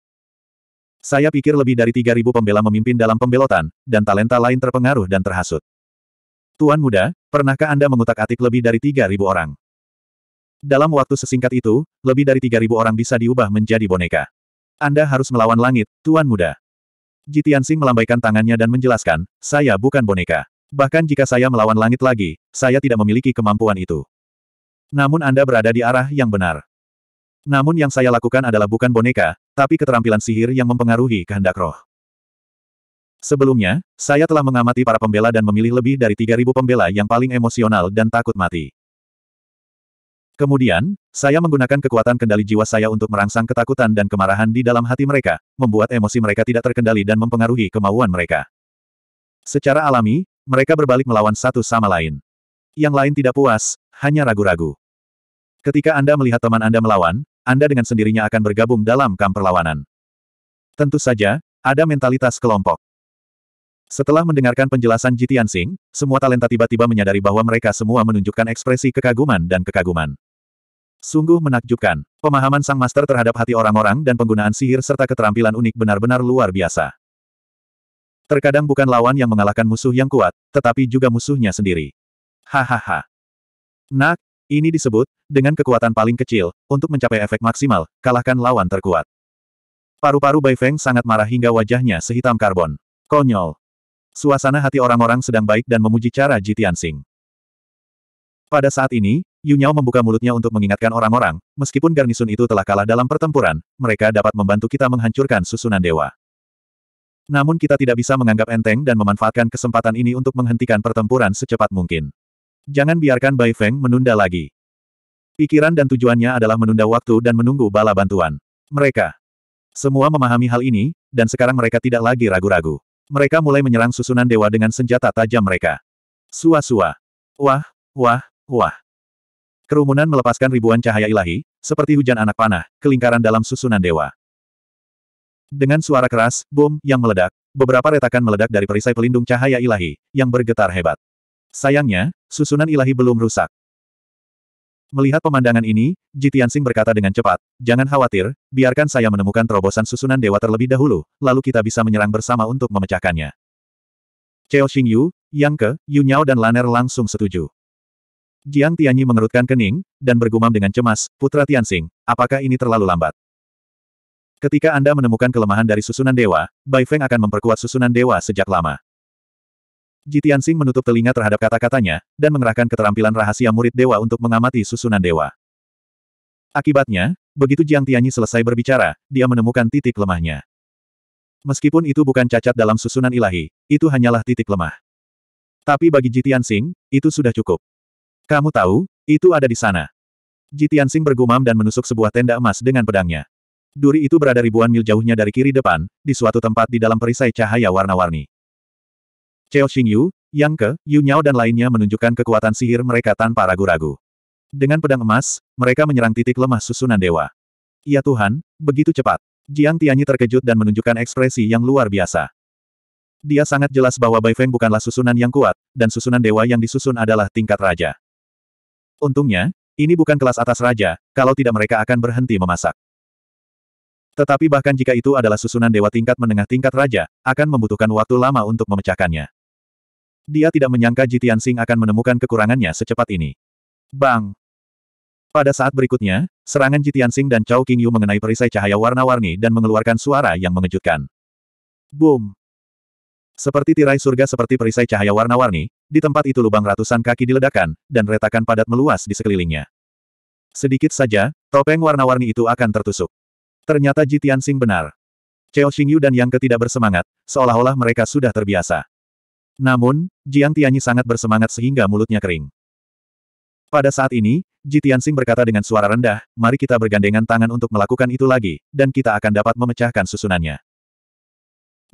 Saya pikir lebih dari 3.000 pembela memimpin dalam pembelotan, dan talenta lain terpengaruh dan terhasut. Tuan muda, pernahkah Anda mengutak-atik lebih dari 3.000 orang? Dalam waktu sesingkat itu, lebih dari 3.000 orang bisa diubah menjadi boneka. Anda harus melawan langit, Tuan muda. Jitian Sing melambaikan tangannya dan menjelaskan, saya bukan boneka. Bahkan jika saya melawan langit lagi, saya tidak memiliki kemampuan itu. Namun Anda berada di arah yang benar. Namun yang saya lakukan adalah bukan boneka, tapi keterampilan sihir yang mempengaruhi kehendak roh. Sebelumnya, saya telah mengamati para pembela dan memilih lebih dari 3.000 pembela yang paling emosional dan takut mati. Kemudian, saya menggunakan kekuatan kendali jiwa saya untuk merangsang ketakutan dan kemarahan di dalam hati mereka, membuat emosi mereka tidak terkendali dan mempengaruhi kemauan mereka. Secara alami, mereka berbalik melawan satu sama lain. Yang lain tidak puas, hanya ragu-ragu. Ketika Anda melihat teman Anda melawan, Anda dengan sendirinya akan bergabung dalam kamp perlawanan. Tentu saja, ada mentalitas kelompok. Setelah mendengarkan penjelasan Jitian Tianxing, semua talenta tiba-tiba menyadari bahwa mereka semua menunjukkan ekspresi kekaguman dan kekaguman. Sungguh menakjubkan. Pemahaman Sang Master terhadap hati orang-orang dan penggunaan sihir serta keterampilan unik benar-benar luar biasa. Terkadang bukan lawan yang mengalahkan musuh yang kuat, tetapi juga musuhnya sendiri. Hahaha. Nak, ini disebut, dengan kekuatan paling kecil, untuk mencapai efek maksimal, kalahkan lawan terkuat. Paru-paru Bai Feng sangat marah hingga wajahnya sehitam karbon. Konyol. Suasana hati orang-orang sedang baik dan memuji cara Ji Tianxing. Pada saat ini, Yu Nyao membuka mulutnya untuk mengingatkan orang-orang, meskipun garnisun itu telah kalah dalam pertempuran, mereka dapat membantu kita menghancurkan susunan dewa. Namun kita tidak bisa menganggap enteng dan memanfaatkan kesempatan ini untuk menghentikan pertempuran secepat mungkin. Jangan biarkan Bai Feng menunda lagi. Pikiran dan tujuannya adalah menunda waktu dan menunggu bala bantuan. Mereka semua memahami hal ini, dan sekarang mereka tidak lagi ragu-ragu. Mereka mulai menyerang susunan dewa dengan senjata tajam mereka. Sua-sua. Wah, wah, wah. Kerumunan melepaskan ribuan cahaya ilahi, seperti hujan anak panah, kelingkaran dalam susunan dewa. Dengan suara keras, bom, yang meledak, beberapa retakan meledak dari perisai pelindung cahaya ilahi, yang bergetar hebat. Sayangnya, susunan ilahi belum rusak. Melihat pemandangan ini, Jitian Sing berkata dengan cepat, jangan khawatir, biarkan saya menemukan terobosan susunan dewa terlebih dahulu, lalu kita bisa menyerang bersama untuk memecahkannya. Cheo Xingyu, Yang Ke, Yu Nyao dan Laner langsung setuju. Jiang Tianyi mengerutkan kening, dan bergumam dengan cemas, Putra Tianxing, apakah ini terlalu lambat? Ketika Anda menemukan kelemahan dari susunan dewa, Bai Feng akan memperkuat susunan dewa sejak lama. Jitian Sing menutup telinga terhadap kata-katanya, dan mengerahkan keterampilan rahasia murid dewa untuk mengamati susunan dewa. Akibatnya, begitu Jiang Tianyi selesai berbicara, dia menemukan titik lemahnya. Meskipun itu bukan cacat dalam susunan ilahi, itu hanyalah titik lemah. Tapi bagi Jitian Sing, itu sudah cukup. Kamu tahu, itu ada di sana. Jitian Sing bergumam dan menusuk sebuah tenda emas dengan pedangnya. Duri itu berada ribuan mil jauhnya dari kiri depan, di suatu tempat di dalam perisai cahaya warna-warni. Cheo Xingyu, Yang Ke, Yu Nyao dan lainnya menunjukkan kekuatan sihir mereka tanpa ragu-ragu. Dengan pedang emas, mereka menyerang titik lemah susunan dewa. Ya Tuhan, begitu cepat. Jiang Tianyi terkejut dan menunjukkan ekspresi yang luar biasa. Dia sangat jelas bahwa Bai Feng bukanlah susunan yang kuat, dan susunan dewa yang disusun adalah tingkat raja. Untungnya, ini bukan kelas atas raja, kalau tidak mereka akan berhenti memasak. Tetapi bahkan jika itu adalah susunan dewa tingkat menengah tingkat raja, akan membutuhkan waktu lama untuk memecahkannya. Dia tidak menyangka Jitian Sing akan menemukan kekurangannya secepat ini. Bang! Pada saat berikutnya, serangan Jitian Sing dan Chao King Yu mengenai perisai cahaya warna-warni dan mengeluarkan suara yang mengejutkan. Boom! Seperti tirai surga seperti perisai cahaya warna-warni, di tempat itu lubang ratusan kaki diledakkan dan retakan padat meluas di sekelilingnya. Sedikit saja, topeng warna-warni itu akan tertusuk. Ternyata Jitian Sing benar. Cheo Xingyu dan yang tidak bersemangat, seolah-olah mereka sudah terbiasa. Namun, Jiang Tianyi sangat bersemangat sehingga mulutnya kering. Pada saat ini, Ji Tianxing berkata dengan suara rendah, mari kita bergandengan tangan untuk melakukan itu lagi, dan kita akan dapat memecahkan susunannya.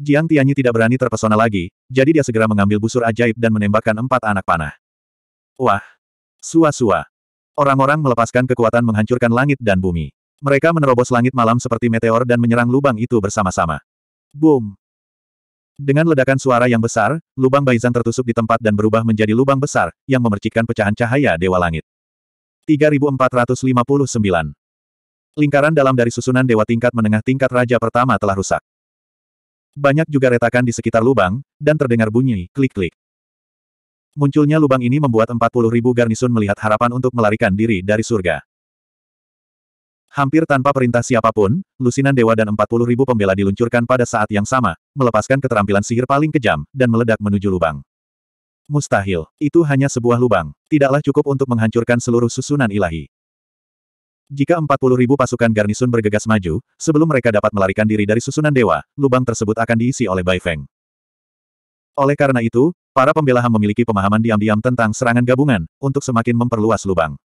Jiang Tianyi tidak berani terpesona lagi, jadi dia segera mengambil busur ajaib dan menembakkan empat anak panah. Wah! Sua-sua! Orang-orang melepaskan kekuatan menghancurkan langit dan bumi. Mereka menerobos langit malam seperti meteor dan menyerang lubang itu bersama-sama. Boom! Dengan ledakan suara yang besar, lubang Baizan tertusuk di tempat dan berubah menjadi lubang besar, yang memercikkan pecahan cahaya Dewa Langit. 3459 Lingkaran dalam dari susunan Dewa tingkat menengah tingkat Raja pertama telah rusak. Banyak juga retakan di sekitar lubang, dan terdengar bunyi klik-klik. Munculnya lubang ini membuat 40.000 garnisun melihat harapan untuk melarikan diri dari surga. Hampir tanpa perintah siapapun, lusinan dewa dan 40 ribu pembela diluncurkan pada saat yang sama, melepaskan keterampilan sihir paling kejam, dan meledak menuju lubang. Mustahil, itu hanya sebuah lubang, tidaklah cukup untuk menghancurkan seluruh susunan ilahi. Jika 40 ribu pasukan garnisun bergegas maju, sebelum mereka dapat melarikan diri dari susunan dewa, lubang tersebut akan diisi oleh Bai Feng. Oleh karena itu, para pembela memiliki pemahaman diam-diam tentang serangan gabungan, untuk semakin memperluas lubang.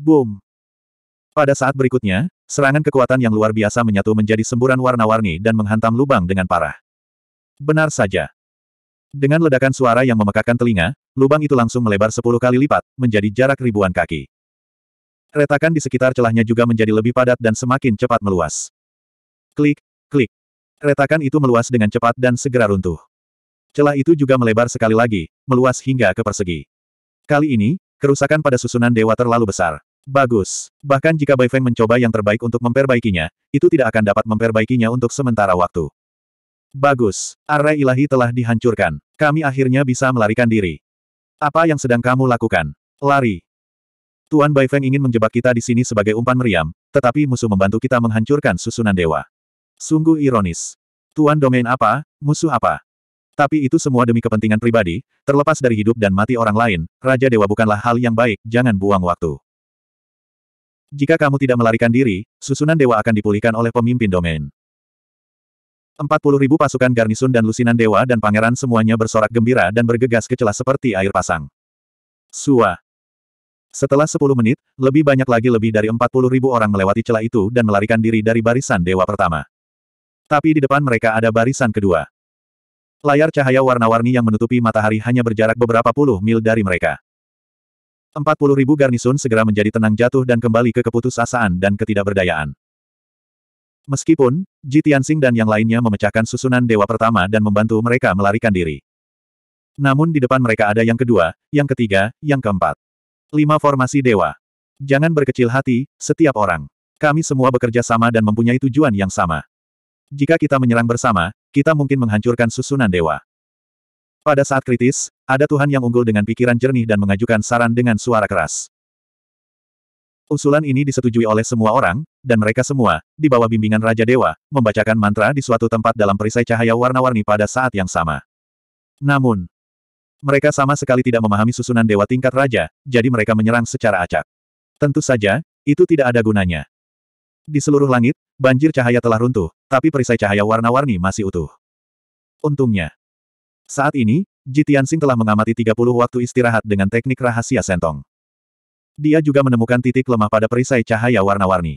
Boom! Pada saat berikutnya, serangan kekuatan yang luar biasa menyatu menjadi semburan warna-warni dan menghantam lubang dengan parah. Benar saja. Dengan ledakan suara yang memekakan telinga, lubang itu langsung melebar sepuluh kali lipat, menjadi jarak ribuan kaki. Retakan di sekitar celahnya juga menjadi lebih padat dan semakin cepat meluas. Klik, klik. Retakan itu meluas dengan cepat dan segera runtuh. Celah itu juga melebar sekali lagi, meluas hingga ke persegi. Kali ini, kerusakan pada susunan dewa terlalu besar. Bagus. Bahkan jika Bai Feng mencoba yang terbaik untuk memperbaikinya, itu tidak akan dapat memperbaikinya untuk sementara waktu. Bagus. Arai ilahi telah dihancurkan. Kami akhirnya bisa melarikan diri. Apa yang sedang kamu lakukan? Lari. Tuan Bai Feng ingin menjebak kita di sini sebagai umpan meriam, tetapi musuh membantu kita menghancurkan susunan dewa. Sungguh ironis. Tuan domain apa, musuh apa? Tapi itu semua demi kepentingan pribadi, terlepas dari hidup dan mati orang lain, Raja Dewa bukanlah hal yang baik, jangan buang waktu. Jika kamu tidak melarikan diri, susunan dewa akan dipulihkan oleh pemimpin domain. 40.000 pasukan garnisun dan lusinan dewa dan pangeran semuanya bersorak gembira dan bergegas ke celah seperti air pasang. Sua. Setelah 10 menit, lebih banyak lagi lebih dari 40.000 ribu orang melewati celah itu dan melarikan diri dari barisan dewa pertama. Tapi di depan mereka ada barisan kedua. Layar cahaya warna-warni yang menutupi matahari hanya berjarak beberapa puluh mil dari mereka ribu garnisun segera menjadi tenang jatuh dan kembali ke keputusasaan dan ketidakberdayaan. Meskipun, Ji Tianxing dan yang lainnya memecahkan susunan dewa pertama dan membantu mereka melarikan diri. Namun di depan mereka ada yang kedua, yang ketiga, yang keempat. Lima formasi dewa. Jangan berkecil hati, setiap orang. Kami semua bekerja sama dan mempunyai tujuan yang sama. Jika kita menyerang bersama, kita mungkin menghancurkan susunan dewa. Pada saat kritis, ada Tuhan yang unggul dengan pikiran jernih dan mengajukan saran dengan suara keras. Usulan ini disetujui oleh semua orang, dan mereka semua, di bawah bimbingan Raja Dewa, membacakan mantra di suatu tempat dalam perisai cahaya warna-warni pada saat yang sama. Namun, mereka sama sekali tidak memahami susunan dewa tingkat raja, jadi mereka menyerang secara acak. Tentu saja, itu tidak ada gunanya. Di seluruh langit, banjir cahaya telah runtuh, tapi perisai cahaya warna-warni masih utuh. Untungnya, saat ini, Ji Tianxing telah mengamati 30 waktu istirahat dengan teknik rahasia sentong. Dia juga menemukan titik lemah pada perisai cahaya warna-warni.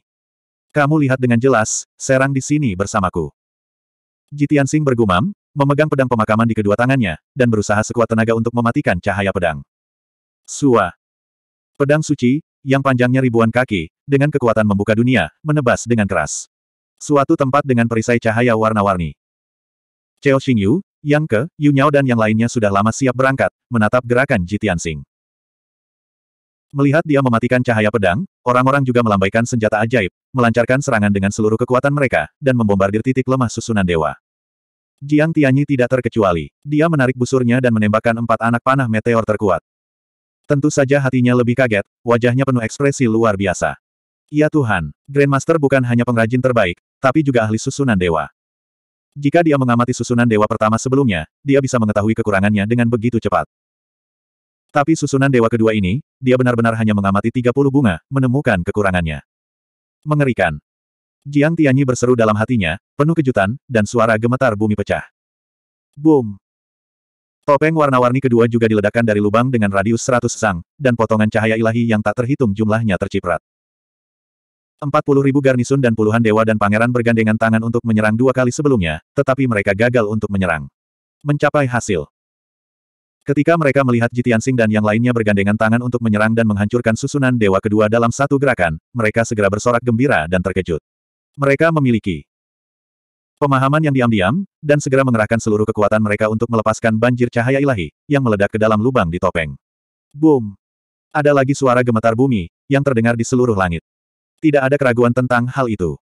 Kamu lihat dengan jelas, serang di sini bersamaku. Ji Tianxing bergumam, memegang pedang pemakaman di kedua tangannya, dan berusaha sekuat tenaga untuk mematikan cahaya pedang. Sua. Pedang suci, yang panjangnya ribuan kaki, dengan kekuatan membuka dunia, menebas dengan keras. Suatu tempat dengan perisai cahaya warna-warni. Cheo Xingyu, yang ke, Yu Nyao dan yang lainnya sudah lama siap berangkat, menatap gerakan Jitian Sing. Melihat dia mematikan cahaya pedang, orang-orang juga melambaikan senjata ajaib, melancarkan serangan dengan seluruh kekuatan mereka, dan membombardir titik lemah susunan dewa. Jiang Tianyi tidak terkecuali. Dia menarik busurnya dan menembakkan empat anak panah meteor terkuat. Tentu saja hatinya lebih kaget, wajahnya penuh ekspresi luar biasa. Ya Tuhan, Grandmaster bukan hanya pengrajin terbaik, tapi juga ahli susunan dewa. Jika dia mengamati susunan dewa pertama sebelumnya, dia bisa mengetahui kekurangannya dengan begitu cepat. Tapi susunan dewa kedua ini, dia benar-benar hanya mengamati 30 bunga, menemukan kekurangannya. Mengerikan. Jiang Tianyi berseru dalam hatinya, penuh kejutan, dan suara gemetar bumi pecah. Boom! Topeng warna-warni kedua juga diledakkan dari lubang dengan radius 100 sang, dan potongan cahaya ilahi yang tak terhitung jumlahnya terciprat ribu garnisun dan puluhan dewa dan pangeran bergandengan tangan untuk menyerang dua kali sebelumnya, tetapi mereka gagal untuk menyerang. Mencapai hasil. Ketika mereka melihat Jitiansing dan yang lainnya bergandengan tangan untuk menyerang dan menghancurkan susunan dewa kedua dalam satu gerakan, mereka segera bersorak gembira dan terkejut. Mereka memiliki pemahaman yang diam-diam, dan segera mengerahkan seluruh kekuatan mereka untuk melepaskan banjir cahaya ilahi, yang meledak ke dalam lubang di topeng. Boom! Ada lagi suara gemetar bumi, yang terdengar di seluruh langit. Tidak ada keraguan tentang hal itu.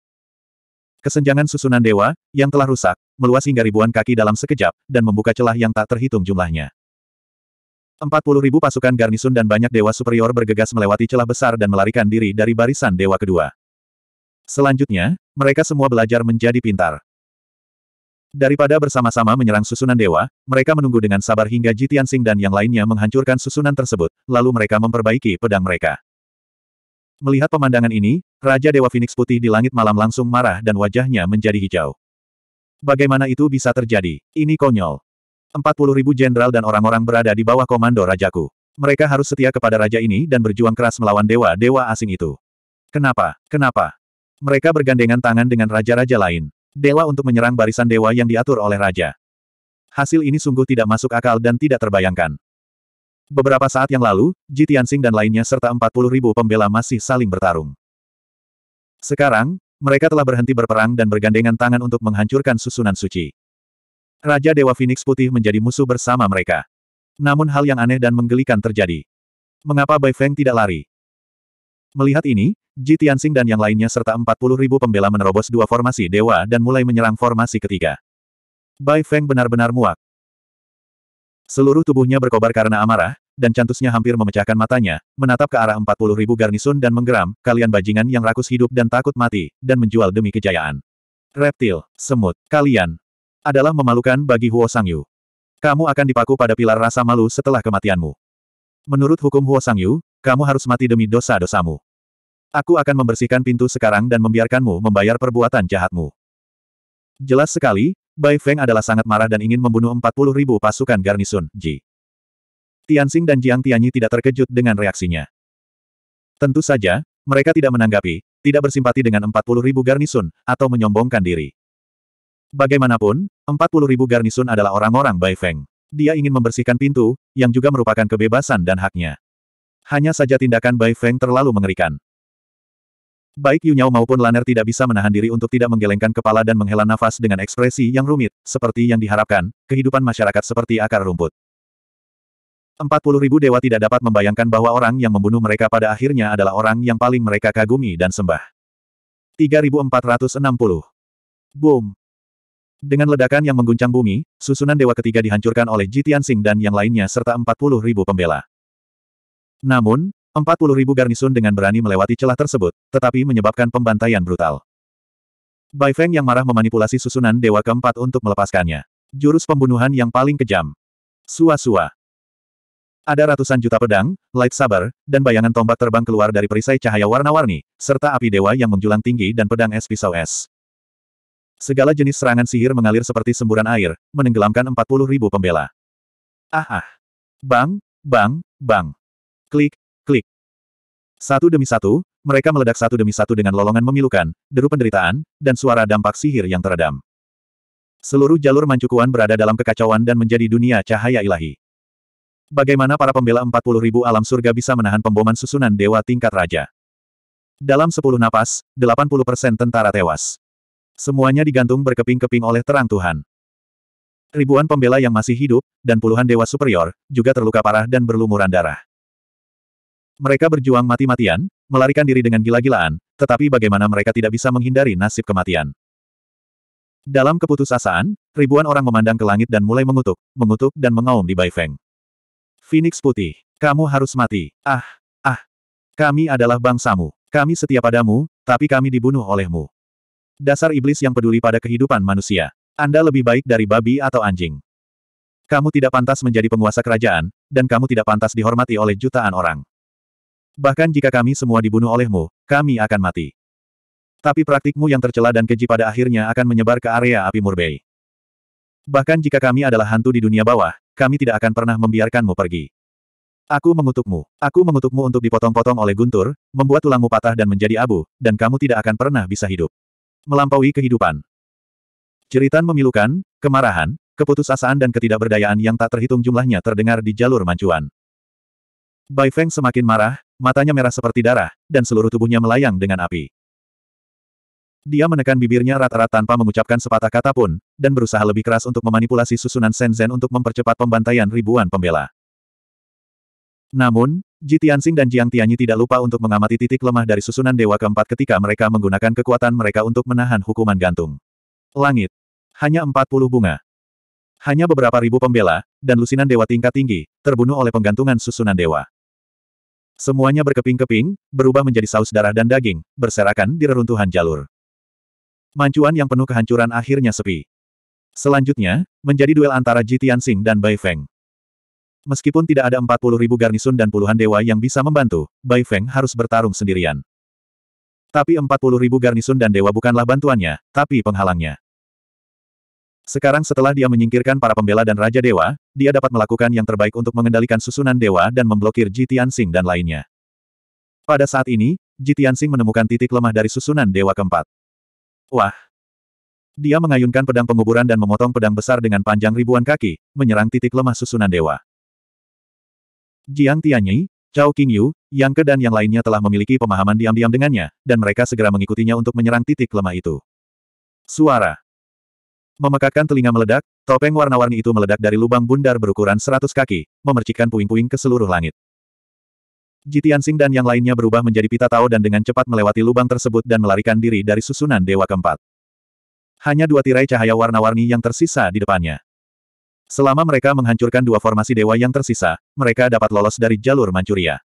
Kesenjangan susunan dewa, yang telah rusak, meluas hingga ribuan kaki dalam sekejap, dan membuka celah yang tak terhitung jumlahnya. Empat puluh ribu pasukan garnisun dan banyak dewa superior bergegas melewati celah besar dan melarikan diri dari barisan dewa kedua. Selanjutnya, mereka semua belajar menjadi pintar. Daripada bersama-sama menyerang susunan dewa, mereka menunggu dengan sabar hingga Jitian Singh dan yang lainnya menghancurkan susunan tersebut, lalu mereka memperbaiki pedang mereka. Melihat pemandangan ini, Raja Dewa Phoenix Putih di langit malam langsung marah dan wajahnya menjadi hijau. Bagaimana itu bisa terjadi? Ini konyol. 40 ribu jenderal dan orang-orang berada di bawah komando rajaku. Mereka harus setia kepada raja ini dan berjuang keras melawan dewa-dewa asing itu. Kenapa? Kenapa? Mereka bergandengan tangan dengan raja-raja lain. Dewa untuk menyerang barisan dewa yang diatur oleh raja. Hasil ini sungguh tidak masuk akal dan tidak terbayangkan. Beberapa saat yang lalu, Ji Tianxing dan lainnya serta 40 ribu pembela masih saling bertarung. Sekarang, mereka telah berhenti berperang dan bergandengan tangan untuk menghancurkan susunan suci. Raja Dewa Phoenix Putih menjadi musuh bersama mereka. Namun hal yang aneh dan menggelikan terjadi. Mengapa Bai Feng tidak lari? Melihat ini, Ji Tianxing dan yang lainnya serta 40 ribu pembela menerobos dua formasi dewa dan mulai menyerang formasi ketiga. Bai Feng benar-benar muak. Seluruh tubuhnya berkobar karena amarah, dan cantusnya hampir memecahkan matanya, menatap ke arah empat puluh ribu garnisun dan menggeram, kalian bajingan yang rakus hidup dan takut mati, dan menjual demi kejayaan. Reptil, semut, kalian adalah memalukan bagi Huo Sangyu. Kamu akan dipaku pada pilar rasa malu setelah kematianmu. Menurut hukum Huo Sangyu, kamu harus mati demi dosa-dosamu. Aku akan membersihkan pintu sekarang dan membiarkanmu membayar perbuatan jahatmu. Jelas sekali, Bai Feng adalah sangat marah dan ingin membunuh 40 ribu pasukan garnisun, Ji. Tianxing dan Jiang Tianyi tidak terkejut dengan reaksinya. Tentu saja, mereka tidak menanggapi, tidak bersimpati dengan 40 ribu garnisun, atau menyombongkan diri. Bagaimanapun, 40 ribu garnisun adalah orang-orang Bai Feng. Dia ingin membersihkan pintu, yang juga merupakan kebebasan dan haknya. Hanya saja tindakan Bai Feng terlalu mengerikan. Baik Yunyao maupun Laner tidak bisa menahan diri untuk tidak menggelengkan kepala dan menghela nafas dengan ekspresi yang rumit, seperti yang diharapkan, kehidupan masyarakat seperti akar rumput. 40.000 dewa tidak dapat membayangkan bahwa orang yang membunuh mereka pada akhirnya adalah orang yang paling mereka kagumi dan sembah. 3460. Boom. Dengan ledakan yang mengguncang bumi, susunan dewa ketiga dihancurkan oleh Jitian Sing dan yang lainnya serta 40.000 pembela. Namun, 40.000 garnisun dengan berani melewati celah tersebut, tetapi menyebabkan pembantaian brutal. Bai Feng yang marah memanipulasi susunan dewa keempat untuk melepaskannya. Jurus pembunuhan yang paling kejam. Sua-sua. Ada ratusan juta pedang, light saber, dan bayangan tombak terbang keluar dari perisai cahaya warna-warni, serta api dewa yang menjulang tinggi dan pedang es pisau es. Segala jenis serangan sihir mengalir seperti semburan air, menenggelamkan 40 ribu pembela. Ah ah. Bang, bang, bang. Klik, klik. Satu demi satu, mereka meledak satu demi satu dengan lolongan memilukan, deru penderitaan, dan suara dampak sihir yang teredam. Seluruh jalur mancukuan berada dalam kekacauan dan menjadi dunia cahaya ilahi bagaimana para pembela 40 alam surga bisa menahan pemboman susunan dewa tingkat raja. Dalam 10 napas, 80 persen tentara tewas. Semuanya digantung berkeping-keping oleh terang Tuhan. Ribuan pembela yang masih hidup, dan puluhan dewa superior, juga terluka parah dan berlumuran darah. Mereka berjuang mati-matian, melarikan diri dengan gila-gilaan, tetapi bagaimana mereka tidak bisa menghindari nasib kematian. Dalam keputusasaan, ribuan orang memandang ke langit dan mulai mengutuk, mengutuk dan mengaum di Baifeng. Phoenix putih. Kamu harus mati. Ah, ah. Kami adalah bangsamu. Kami setia padamu, tapi kami dibunuh olehmu. Dasar iblis yang peduli pada kehidupan manusia. Anda lebih baik dari babi atau anjing. Kamu tidak pantas menjadi penguasa kerajaan, dan kamu tidak pantas dihormati oleh jutaan orang. Bahkan jika kami semua dibunuh olehmu, kami akan mati. Tapi praktikmu yang tercela dan keji pada akhirnya akan menyebar ke area api murbei. Bahkan jika kami adalah hantu di dunia bawah, kami tidak akan pernah membiarkanmu pergi. Aku mengutukmu. Aku mengutukmu untuk dipotong-potong oleh guntur, membuat tulangmu patah dan menjadi abu, dan kamu tidak akan pernah bisa hidup. Melampaui kehidupan. Cerita memilukan, kemarahan, keputusasaan dan ketidakberdayaan yang tak terhitung jumlahnya terdengar di jalur mancuan. Bai Feng semakin marah, matanya merah seperti darah, dan seluruh tubuhnya melayang dengan api. Dia menekan bibirnya rata-rata tanpa mengucapkan sepatah kata pun, dan berusaha lebih keras untuk memanipulasi susunan Shenzhen untuk mempercepat pembantaian ribuan pembela. Namun, Ji Tianxing dan Jiang Tianyi tidak lupa untuk mengamati titik lemah dari susunan dewa keempat ketika mereka menggunakan kekuatan mereka untuk menahan hukuman gantung. Langit. Hanya 40 bunga. Hanya beberapa ribu pembela, dan lusinan dewa tingkat tinggi, terbunuh oleh penggantungan susunan dewa. Semuanya berkeping-keping, berubah menjadi saus darah dan daging, berserakan di reruntuhan jalur. Mancuan yang penuh kehancuran akhirnya sepi. Selanjutnya, menjadi duel antara Ji Tianxing dan Bai Feng. Meskipun tidak ada 40 ribu garnisun dan puluhan dewa yang bisa membantu, Bai Feng harus bertarung sendirian. Tapi 40 ribu garnisun dan dewa bukanlah bantuannya, tapi penghalangnya. Sekarang setelah dia menyingkirkan para pembela dan Raja Dewa, dia dapat melakukan yang terbaik untuk mengendalikan susunan Dewa dan memblokir Tianxing dan lainnya. Pada saat ini, Tianxing menemukan titik lemah dari susunan Dewa keempat. Wah! Dia mengayunkan pedang penguburan dan memotong pedang besar dengan panjang ribuan kaki, menyerang titik lemah susunan dewa. Jiang Tianyi, Chao Qingyu, Yang Ke dan yang lainnya telah memiliki pemahaman diam-diam dengannya, dan mereka segera mengikutinya untuk menyerang titik lemah itu. Suara Memekakkan telinga meledak, topeng warna-warni itu meledak dari lubang bundar berukuran 100 kaki, memercikkan puing-puing ke seluruh langit. Jitian Sing dan yang lainnya berubah menjadi pita Tao dan dengan cepat melewati lubang tersebut dan melarikan diri dari susunan dewa keempat. Hanya dua tirai cahaya warna-warni yang tersisa di depannya. Selama mereka menghancurkan dua formasi dewa yang tersisa, mereka dapat lolos dari jalur Manchuria.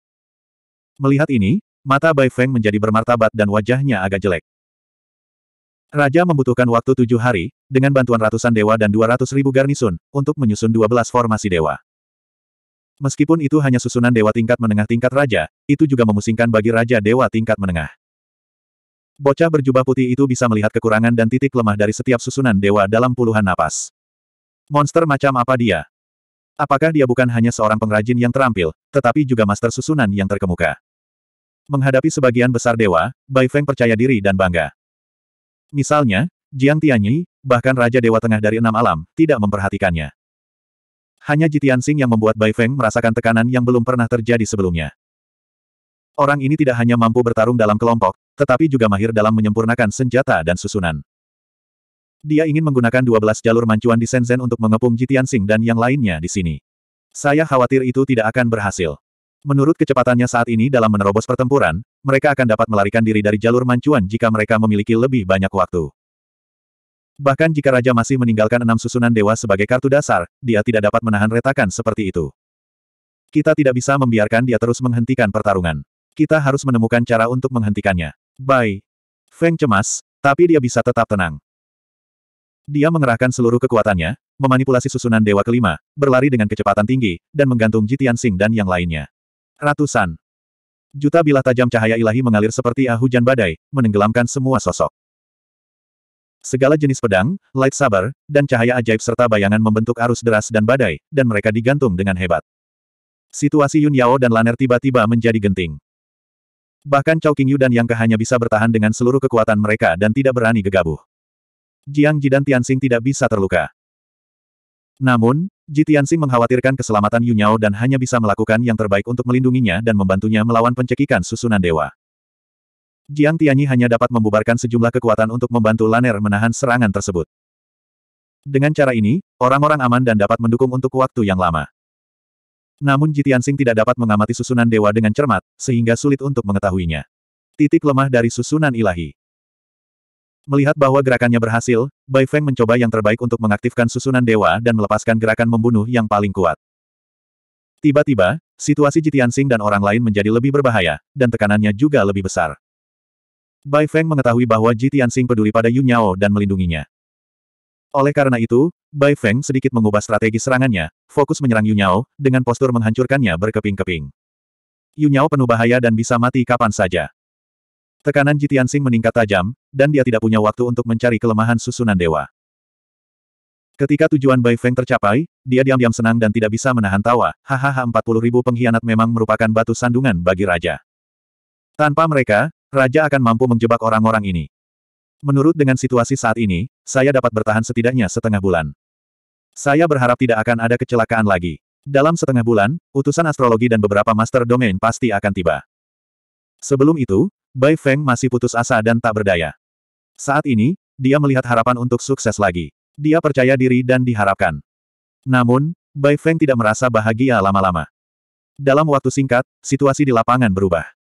Melihat ini, mata Bai Feng menjadi bermartabat dan wajahnya agak jelek. Raja membutuhkan waktu tujuh hari, dengan bantuan ratusan dewa dan dua ratus ribu garnisun, untuk menyusun dua belas formasi dewa. Meskipun itu hanya susunan dewa tingkat menengah tingkat raja, itu juga memusingkan bagi raja dewa tingkat menengah. Bocah berjubah putih itu bisa melihat kekurangan dan titik lemah dari setiap susunan dewa dalam puluhan napas. Monster macam apa dia? Apakah dia bukan hanya seorang pengrajin yang terampil, tetapi juga master susunan yang terkemuka? Menghadapi sebagian besar dewa, Bai Feng percaya diri dan bangga. Misalnya, Jiang Tianyi, bahkan Raja Dewa Tengah dari Enam Alam, tidak memperhatikannya. Hanya Jitian Sing yang membuat Bai Feng merasakan tekanan yang belum pernah terjadi sebelumnya. Orang ini tidak hanya mampu bertarung dalam kelompok, tetapi juga mahir dalam menyempurnakan senjata dan susunan. Dia ingin menggunakan 12 jalur mancuan di Shenzhen untuk mengepung Jitian Sing dan yang lainnya di sini. Saya khawatir itu tidak akan berhasil. Menurut kecepatannya saat ini dalam menerobos pertempuran, mereka akan dapat melarikan diri dari jalur mancuan jika mereka memiliki lebih banyak waktu. Bahkan jika raja masih meninggalkan enam susunan dewa sebagai kartu dasar, dia tidak dapat menahan retakan seperti itu. Kita tidak bisa membiarkan dia terus menghentikan pertarungan. Kita harus menemukan cara untuk menghentikannya. Bai, Feng cemas, tapi dia bisa tetap tenang. Dia mengerahkan seluruh kekuatannya, memanipulasi susunan Dewa kelima, berlari dengan kecepatan tinggi, dan menggantung Jitian Sing dan yang lainnya. Ratusan. Juta bilah tajam cahaya ilahi mengalir seperti ah hujan badai, menenggelamkan semua sosok. Segala jenis pedang, light lightsaber, dan cahaya ajaib serta bayangan membentuk arus deras dan badai, dan mereka digantung dengan hebat. Situasi Yun Yao dan Laner tiba-tiba menjadi genting. Bahkan Chao Qingyu dan Yang Ke hanya bisa bertahan dengan seluruh kekuatan mereka dan tidak berani gegabah. Jiang Ji dan Tianxing tidak bisa terluka. Namun, Ji Tianxing mengkhawatirkan keselamatan Yunyao dan hanya bisa melakukan yang terbaik untuk melindunginya dan membantunya melawan pencekikan susunan dewa. Jiang Tianyi hanya dapat membubarkan sejumlah kekuatan untuk membantu Laner menahan serangan tersebut. Dengan cara ini, orang-orang aman dan dapat mendukung untuk waktu yang lama. Namun Jitiansing tidak dapat mengamati susunan dewa dengan cermat, sehingga sulit untuk mengetahuinya. Titik lemah dari susunan ilahi. Melihat bahwa gerakannya berhasil, Bai Feng mencoba yang terbaik untuk mengaktifkan susunan dewa dan melepaskan gerakan membunuh yang paling kuat. Tiba-tiba, situasi Jitiansing dan orang lain menjadi lebih berbahaya, dan tekanannya juga lebih besar. Bai Feng mengetahui bahwa Ji Tianxing peduli pada Yu Nyao dan melindunginya. Oleh karena itu, Bai Feng sedikit mengubah strategi serangannya, fokus menyerang Yu Nyao, dengan postur menghancurkannya berkeping-keping. Yu Nyao penuh bahaya dan bisa mati kapan saja. Tekanan Ji Tianxing meningkat tajam, dan dia tidak punya waktu untuk mencari kelemahan susunan dewa. Ketika tujuan Bai Feng tercapai, dia diam-diam senang dan tidak bisa menahan tawa, hahaha 40 ribu pengkhianat memang merupakan batu sandungan bagi raja. Tanpa mereka, Raja akan mampu menjebak orang-orang ini. Menurut dengan situasi saat ini, saya dapat bertahan setidaknya setengah bulan. Saya berharap tidak akan ada kecelakaan lagi. Dalam setengah bulan, utusan astrologi dan beberapa master domain pasti akan tiba. Sebelum itu, Bai Feng masih putus asa dan tak berdaya. Saat ini, dia melihat harapan untuk sukses lagi. Dia percaya diri dan diharapkan. Namun, Bai Feng tidak merasa bahagia lama-lama. Dalam waktu singkat, situasi di lapangan berubah.